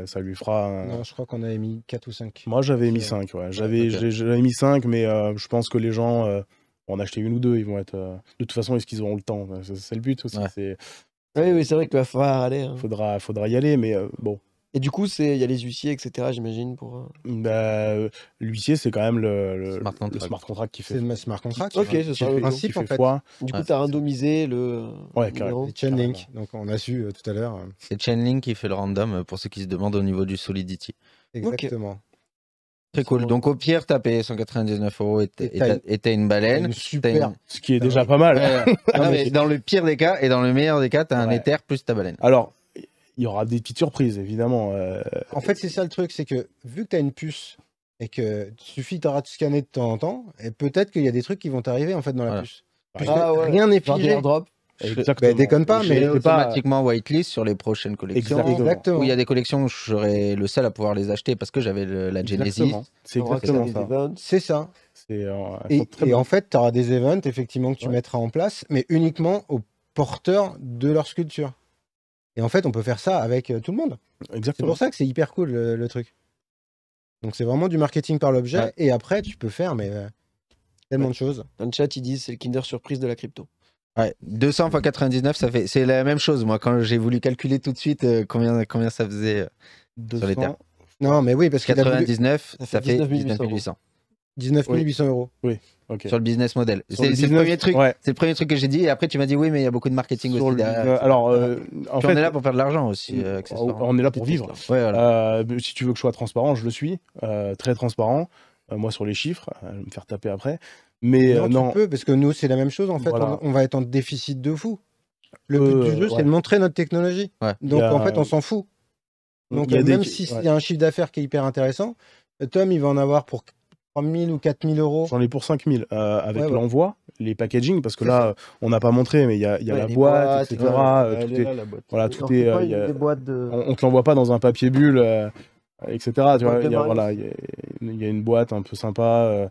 ça lui fera. Non, je crois qu'on avait mis 4 ou 5. Moi, j'avais mis 5, ouais. J'avais mis 5, mais je pense que les gens en acheter une ou deux, ils vont être. Euh, de toute façon, est-ce qu'ils auront le temps C'est le but aussi. Oui, oui, c'est vrai qu'il falloir aller. Il hein. Faudra, faudra y aller, mais euh, bon. Et du coup, il y a les huissiers, etc., j'imagine, pour... Euh, bah, l'huissier, c'est quand même le, smart, contract. qui fait... C'est le smart contract. Ok, c'est ça. Le principe, en fait. Du coup, tu as randomisé le... Ouais, carrément. Chainlink, donc on a su tout à l'heure. C'est Chainlink qui fait le random, pour ceux qui se demandent au niveau du Solidity. Exactement. Très cool. Donc au pire, t'as payé 199 euros et t'as une baleine. super, ce qui est déjà pas mal. dans le pire des cas et dans le meilleur des cas, t'as un éther plus ta baleine. Alors, il y aura des petites surprises, évidemment. Euh. En fait, c'est ça le truc, c'est que vu que t'as une puce et que suffit t'auras de scanner de temps en temps, et peut-être qu'il y a des trucs qui vont t'arriver en fait dans la puce. Ah rien n'est figé. Exactement. Ben, déconne pas, mais automatiquement euh, pas... whitelist sur les prochaines collections. Exactement. Où il y a des collections où je serais le seul à pouvoir les acheter parce que j'avais la Genesis. C'est exactement ça. C'est ça. Euh, et, en fait, tu auras des events effectivement que tu mettras en place, mais uniquement aux porteurs de leur sculpture. Et en fait, on peut faire ça avec euh, tout le monde. C'est pour ça que c'est hyper cool le, truc. Donc c'est vraiment du marketing par l'objet. Et après, tu peux faire mais tellement de choses. Dans le chat, ils disent c'est le Kinder surprise de la crypto. Ouais, 200 x 99, ça fait, c'est la même chose. Moi, quand j'ai voulu calculer tout de suite euh, combien, combien ça faisait euh, sur les terres. Non, mais oui, parce que 99, ça fait 19 800. 19 800 euros. Oui. Sur le business model. C'est le, premier truc, le premier truc que j'ai dit. Et après, tu m'as dit oui, mais il y a beaucoup de marketing aussi. Euh, alors, en fait, on est là pour faire de l'argent aussi. on est là pour vivre. si tu veux que je sois transparent, je le suis. très transparent. moi, sur les chiffres, je vais me faire taper après. Mais non, euh, parce que nous, c'est la même chose en fait. On, va être en déficit de fou. Le euh, but du jeu, c'est de montrer notre technologie. Donc en fait, on s'en fout. Donc même si s'il y a un chiffre d'affaires qui est hyper intéressant, Tom, il va en avoir pour 3000 ou 4000 euros. J'en ai pour 5000 euh, avec l'envoi, les packaging, parce que là, on n'a pas montré, mais il y a, la boîte, etc. Voilà, tout est. On, ne te l'envoie pas dans un papier bulle, etc. Tu vois, il y, a une boîte un peu sympa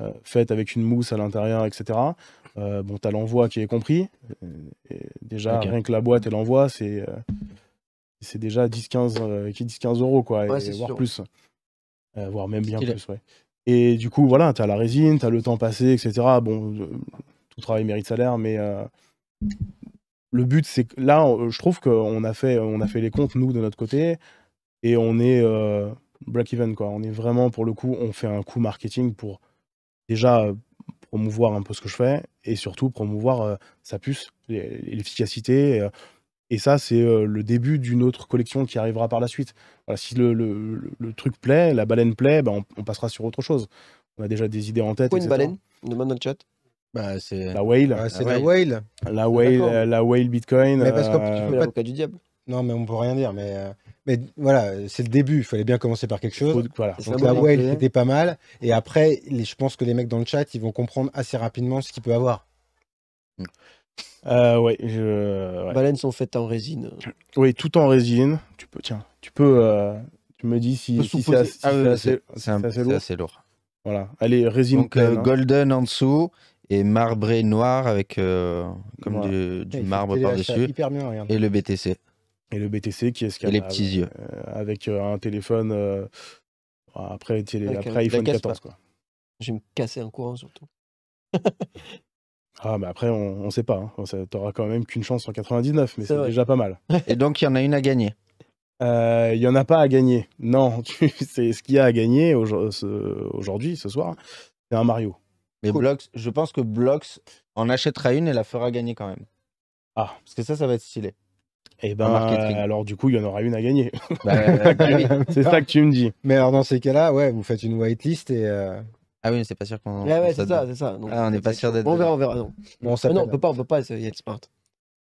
euh, faite avec une mousse à l'intérieur, etc. Euh, bon, t'as l'envoi qui est compris. Euh, déjà, rien que la boîte et l'envoi, c'est euh, c'est déjà 10-15 euros, quoi, voire plus. voire même bien plus, ouais. Et du coup, voilà, t'as la résine, t'as le temps passé, etc. Bon, tout travail mérite salaire, mais le but, c'est que là, je trouve qu'on a fait, on a fait les comptes nous de notre côté et on est break even quoi. On est vraiment pour le coup, on fait un coup marketing pour déjà euh, promouvoir un peu ce que je fais et surtout promouvoir euh, sa puce, l'efficacité. Euh, et ça, c'est le début d'une autre collection qui arrivera par la suite. si le, truc plaît, la baleine plaît, ben, on, passera sur autre chose. On a déjà des idées en tête. Pourquoi une baleine demande dans le chat. Bah, c'est la whale. c'est la, whale. La whale, la whale Bitcoin. Mais parce que tu l'avocat du diable. Non, mais on peut rien dire. Mais, euh, mais voilà, c'est le début. Il fallait bien commencer par quelque chose. Voilà. Donc la whale était pas mal. Et après, les, je pense que les mecs dans le chat, ils vont comprendre assez rapidement ce qu'il peut avoir. Mm. Euh, ouais, je... Baleines sont faites en résine. Oui, tout en résine. Tu peux, tiens, tu peux. Euh, tu me dis si, c'est assez, assez, lourd. Voilà. Allez, résine. Donc euh, hein. golden en dessous et marbré noir avec comme du, du marbre par-dessus. Et le BTC. Et le BTC qui est ce les petits yeux. Euh, avec euh, un téléphone euh, bah, après, après iPhone 14. Quoi. Je vais me casser un courant surtout. Ah, mais après, on ne sait pas. Hein. T'auras quand même qu'une chance sur 99, mais c'est déjà pas mal. Et donc, il y en a une à gagner Il y n'y en a pas à gagner. Non, c'est ce qu'il y a à gagner aujourd'hui, ce soir, c'est un Mario. Mais je pense que Blox en achètera une et la fera gagner quand même. Ah. Parce que ça, ça va être stylé. Et eh ben, alors du coup, il y en aura une à gagner. Bah, c'est ça que tu me dis. Mais alors dans ces cas-là, ouais, vous faites une whitelist et. Euh... Ah oui, c'est pas sûr qu'on. ouais, c'est ça, c'est ça. Ah, on n'est pas sûr d'être. On verra, on verra. Non, on, peut pas, on peut pas essayer de smart.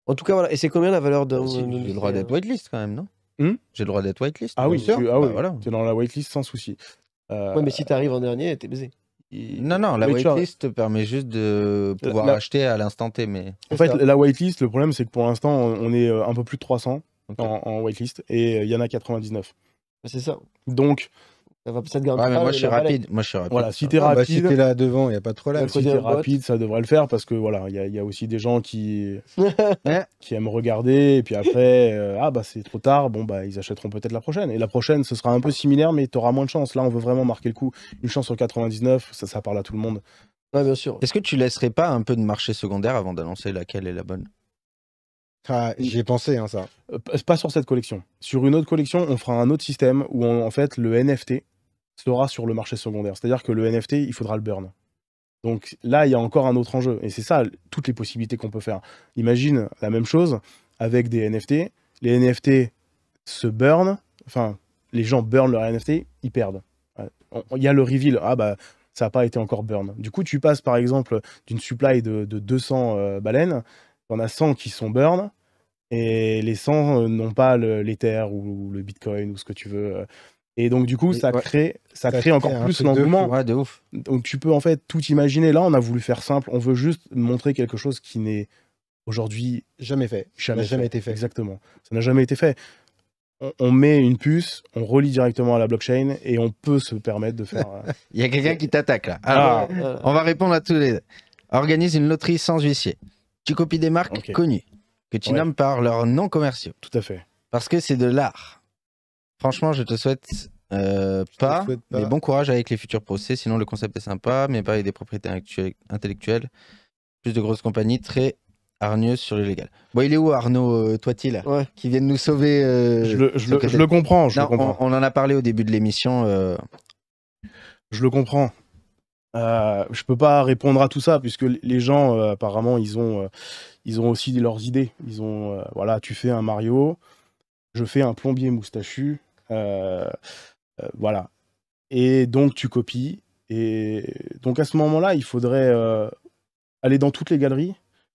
En tout cas, voilà. Et c'est combien la valeur d'un. Ah, j'ai le droit d'être whitelist quand même, non hmm J'ai le droit d'être whitelist. Ah oui, sûr. Ah, oui. Bah, es dans la whitelist sans souci. Euh, ouais, mais si t'arrives en dernier, t'es baisé. Non, non, la whitelist permet juste de pouvoir acheter à l'instant T. Mais... En fait, la whitelist, le problème, c'est que pour l'instant, on est euh, un peu plus de 300 en, en, whitelist et euh, il y en a 99. C'est ça. Donc, ça va garder. moi, je suis rapide. Moi, je suis rapide. Voilà, si t'es ah, bah, rapide. si là devant, il n'y a pas de problème. Bah, si t'es rapide, ça devrait le faire parce que voilà, il y, a aussi des gens qui, qui aiment regarder et puis après, euh, ah bah c'est trop tard, bon bah ils achèteront peut-être la prochaine. Et la prochaine, ce sera un peu similaire, mais t'auras moins de chance. Là, on veut vraiment marquer le coup. Une chance sur 99, ça, ça parle à tout le monde. Ouais, bien sûr. Est-ce que tu laisserais pas un peu de marché secondaire avant d'annoncer laquelle est la bonne ah, J'ai pensé, hein, ça. Euh, pas sur cette collection. Sur une autre collection, on fera un autre système où, en fait, le NFT, sera sur le marché secondaire. C'est-à-dire que le NFT, il faudra le burn. Donc là, il y a encore un autre enjeu. Et c'est ça, toutes les possibilités qu'on peut faire. Imagine la même chose avec des NFT. Les NFT se burn, enfin, les gens burnent leur NFT, ils perdent. Euh, il y a le reveal. Ah bah, ça n'a pas été encore burn. Du coup, tu passes par exemple d'une supply de, 200 euh, baleines, tu en as 100 qui sont burn, et les 100 euh, n'ont pas l'Ether ou, ou, le Bitcoin ou ce que tu veux. Et donc, du coup, ça, crée, ça, crée encore plus l'engouement. Ouais, de ouf. Donc, tu peux en fait tout imaginer. Là, on a voulu faire simple. On veut juste montrer quelque chose qui n'est aujourd'hui jamais fait. Jamais, ça jamais été fait. Exactement. Ça n'a jamais été fait. On, met une puce, on relie directement à la blockchain et on peut se permettre de faire. Euh, Il y a quelqu'un qui t'attaque là. Alors, ah, ah. on va répondre à tous les. Organise une loterie sans huissier. Tu copies des marques connues que tu nommes par leurs noms commerciaux. Tout à fait. Parce que c'est de l'art. Franchement, je te souhaite euh, pas, mais bon courage avec les futurs procès. Sinon, le concept est sympa, mais pas avec des propriétés intellectuelles. Plus de grosses compagnies, très hargneuses sur le légal. Bon, il est où Arnaud, euh, toi-il, qui vient de nous sauver euh, Je, le, comprends. Je comprends. On, en a parlé au début de l'émission. Je le comprends. Euh, je peux pas répondre à tout ça puisque les gens apparemment ils ont ils ont aussi leurs idées. Ils ont voilà, tu fais un Mario, je fais un plombier moustachu, euh, euh, voilà. Et donc, tu copies. Et donc, à ce moment-là, il faudrait euh, aller dans toutes les galeries,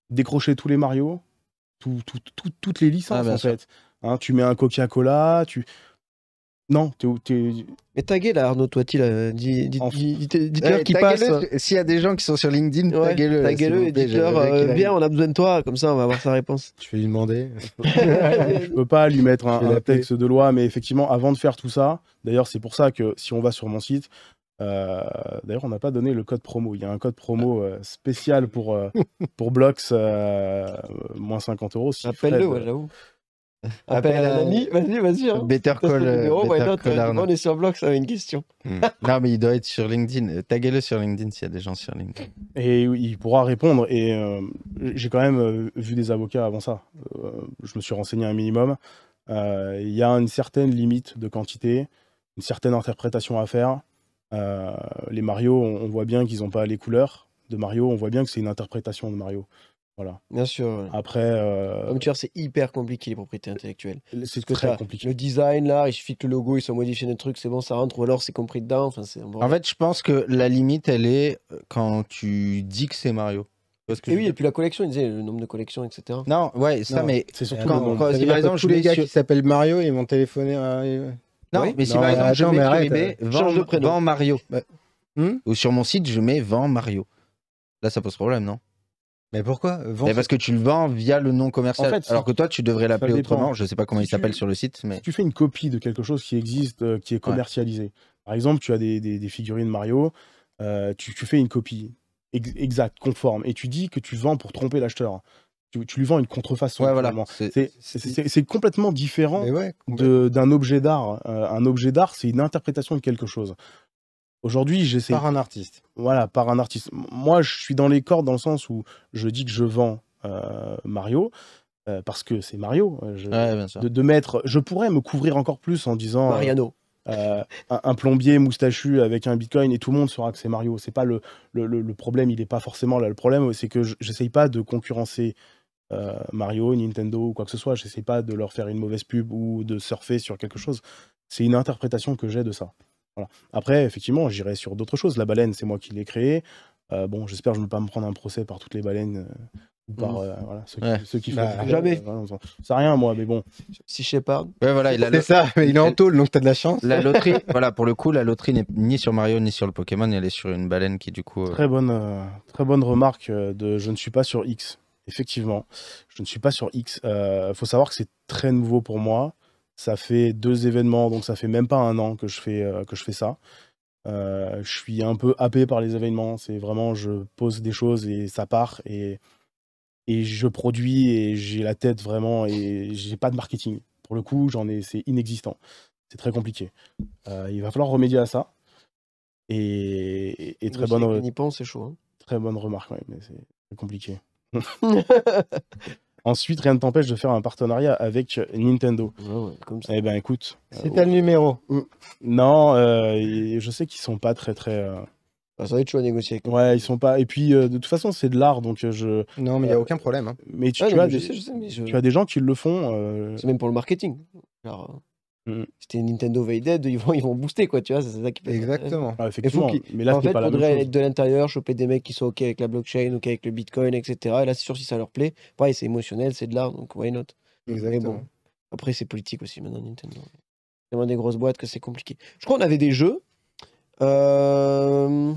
décrocher tous les Mario, toutes les licences, ah, en fait. Hein, tu mets un Coca-Cola, tu, non, tu. où Mais taguez là, Arnaud, toi, tu Dis-leur qui passe. S'il y a des gens qui sont sur LinkedIn, taguez-le. Taguez-le et euh, Bien, on a besoin de toi, comme ça, on va avoir sa réponse. Je vais lui demander. je peux pas lui mettre un, texte de loi, mais effectivement, avant de faire tout ça, d'ailleurs, c'est pour ça que si on va sur mon site, euh, D'ailleurs, on n'a pas donné le code promo. Il y a un code promo euh, spécial pour, Blocks, pour Blox, moins 50 euros. Appelle-le, j'avoue. Appelle un vas-y, vas-y. Hein. Better Call. Euh, Better call On est sur Block, ça a une question. Hmm. non, mais il doit être sur LinkedIn. Taguez-le sur LinkedIn s'il y a des gens sur LinkedIn. Et il pourra répondre. Et euh, j'ai quand même euh, vu des avocats avant ça. je me suis renseigné un minimum. Il y a une certaine limite de quantité, une certaine interprétation à faire. les Mario, on voit bien qu'ils n'ont pas les couleurs de Mario. On voit bien que c'est une interprétation de Mario. Voilà. Bien sûr. Après. Euh, Comme tu vois, c'est hyper compliqué les propriétés intellectuelles. C'est que très compliqué. Le design, là, il suffit que le logo, ils soit modifié d'un truc, c'est bon, ça rentre, ou alors c'est compris dedans. Enfin, en fait, je pense que la limite, elle est euh, quand tu dis que c'est Mario. Parce que et oui, n'y et puis la collection, il disait le nombre de collections, etc. Non, ouais, ça, mais. C'est surtout quand, si par exemple, tous les gars qui s'appellent Mario, ils m'ont téléphoné. Non, mais si par exemple, je mets de vend Mario. ou sur mon site, je mets vend Mario. Là, ça pose problème, non mais pourquoi euh, Parce que tu le vends via le nom commercial. alors que toi, tu devrais l'appeler autrement. Je ne sais pas comment il s'appelle sur le site. Mais... tu fais une copie de quelque chose qui existe, euh, qui est commercialisé, par exemple, tu as des, figurines Mario, euh, tu, fais une copie exacte, conforme, et tu dis que tu vends pour tromper l'acheteur. Tu, lui vends une contrefaçon. Ouais, voilà. C'est complètement différent d'un objet d'art. un objet d'art, c'est une interprétation de quelque chose. Aujourd'hui, j'essaie. Par un artiste. Voilà, par un artiste. Moi, je suis dans les cordes dans le sens où je dis que je vends euh, Mario. Euh, parce que c'est Mario. Euh, je, de, mettre, je pourrais me couvrir encore plus en disant Mariano. un, plombier moustachu avec un bitcoin et tout le monde saura que c'est Mario. C'est pas le, le, problème, il est pas forcément là. Le problème, c'est que j'essaye pas de concurrencer Mario, Nintendo ou quoi que ce soit. J'essaie pas de leur faire une mauvaise pub ou de surfer sur quelque chose. C'est une interprétation que j'ai de ça. Après, effectivement, j'irai sur d'autres choses. La baleine, c'est moi qui l'ai créée. Euh, bon, j'espère que je ne vais pas me prendre un procès par toutes les baleines euh, ou par mmh. euh, ceux, qui, bah, font. jamais. Voilà, hein, rien, moi, mais bon. Si Shepard. Ouais, voilà, il a C'est ça, mais il est en taule donc tu as de la chance. La loterie, voilà, pour le coup, la loterie n'est ni sur Mario ni sur le Pokémon, elle est sur une baleine qui, du coup. Très, bonne, très bonne remarque de je ne suis pas sur X. Effectivement, je ne suis pas sur X. Il faut savoir que c'est très nouveau pour moi. Ça fait deux événements, donc ça fait même pas un an que je fais, euh, que je fais ça. Euh, je suis un peu happé par les événements. C'est vraiment, je pose des choses et ça part. Et, et je produis et j'ai la tête vraiment et j'ai pas de marketing. Pour le coup, j'en ai, c'est inexistant. C'est très compliqué. Euh, il va falloir remédier à ça. Et, et, très bonne. pense, c'est chaud. Hein. Très bonne remarque, oui mais c'est compliqué. Ensuite, rien ne t'empêche de faire un partenariat avec Nintendo. comme ça. Eh ben écoute. Euh, c'est un numéro. Mm. Non, euh, je sais qu'ils sont pas très très. Euh, bah, ça va être à négocier. Ouais, ils sont pas. Et puis de toute façon, c'est de l'art, donc je. Non, mais il n'y a aucun problème. Hein. Mais tu, tu as des... gens qui le font. C'est même pour le marketing. Mm. C'était Nintendo Veided, ils vont, ils vont booster, quoi, tu vois, c'est ça qui Exactement. Ah, effectivement. mais là, en pas faudrait être de l'intérieur, choper des mecs qui sont OK avec la blockchain, OK avec le bitcoin, etc. Et là, c'est sûr si ça leur plaît. Pareil, c'est émotionnel, c'est de l'art, donc why not Exactement. Après, c'est politique aussi maintenant, Nintendo. C'est vraiment des grosses boîtes que c'est compliqué. Je crois qu'on avait des jeux. Euh,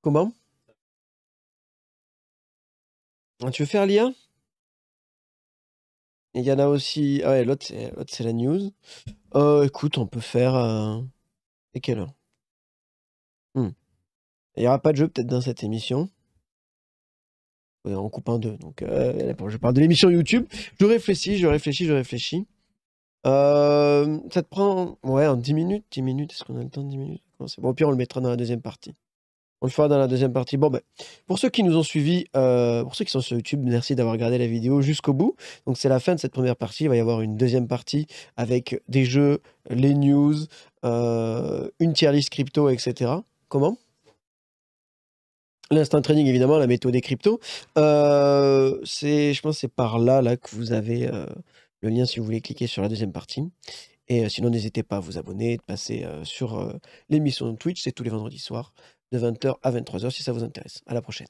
comment ah, Tu veux faire lien il y en a aussi. Ah ouais, l'autre, c'est, la news. Euh, écoute, on peut faire. Euh, et quelle heure hmm. Il n'y aura pas de jeu peut-être dans cette émission. On coupe un deux. Donc, euh, je parle de l'émission YouTube. Je réfléchis, je réfléchis, je réfléchis. ça te prend. Ouais, en 10 minutes. 10 minutes, est-ce qu'on a le temps de 10 minutes Bon, au pire, on le mettra dans la deuxième partie. On le fera dans la deuxième partie. Bon, ben, pour ceux qui nous ont suivis, euh, pour ceux qui sont sur YouTube, merci d'avoir regardé la vidéo jusqu'au bout. Donc, c'est la fin de cette première partie. Il va y avoir une deuxième partie avec des jeux, les news, euh, une tier list crypto, etc. Comment L'instant training, évidemment, la méthode des cryptos. Euh, c'est je pense que c'est par là, là que vous avez le lien si vous voulez cliquer sur la deuxième partie. Et sinon, n'hésitez pas à vous abonner, de passer sur l'émission Twitch, c'est tous les vendredis soirs de 20h à 23h si ça vous intéresse. À la prochaine.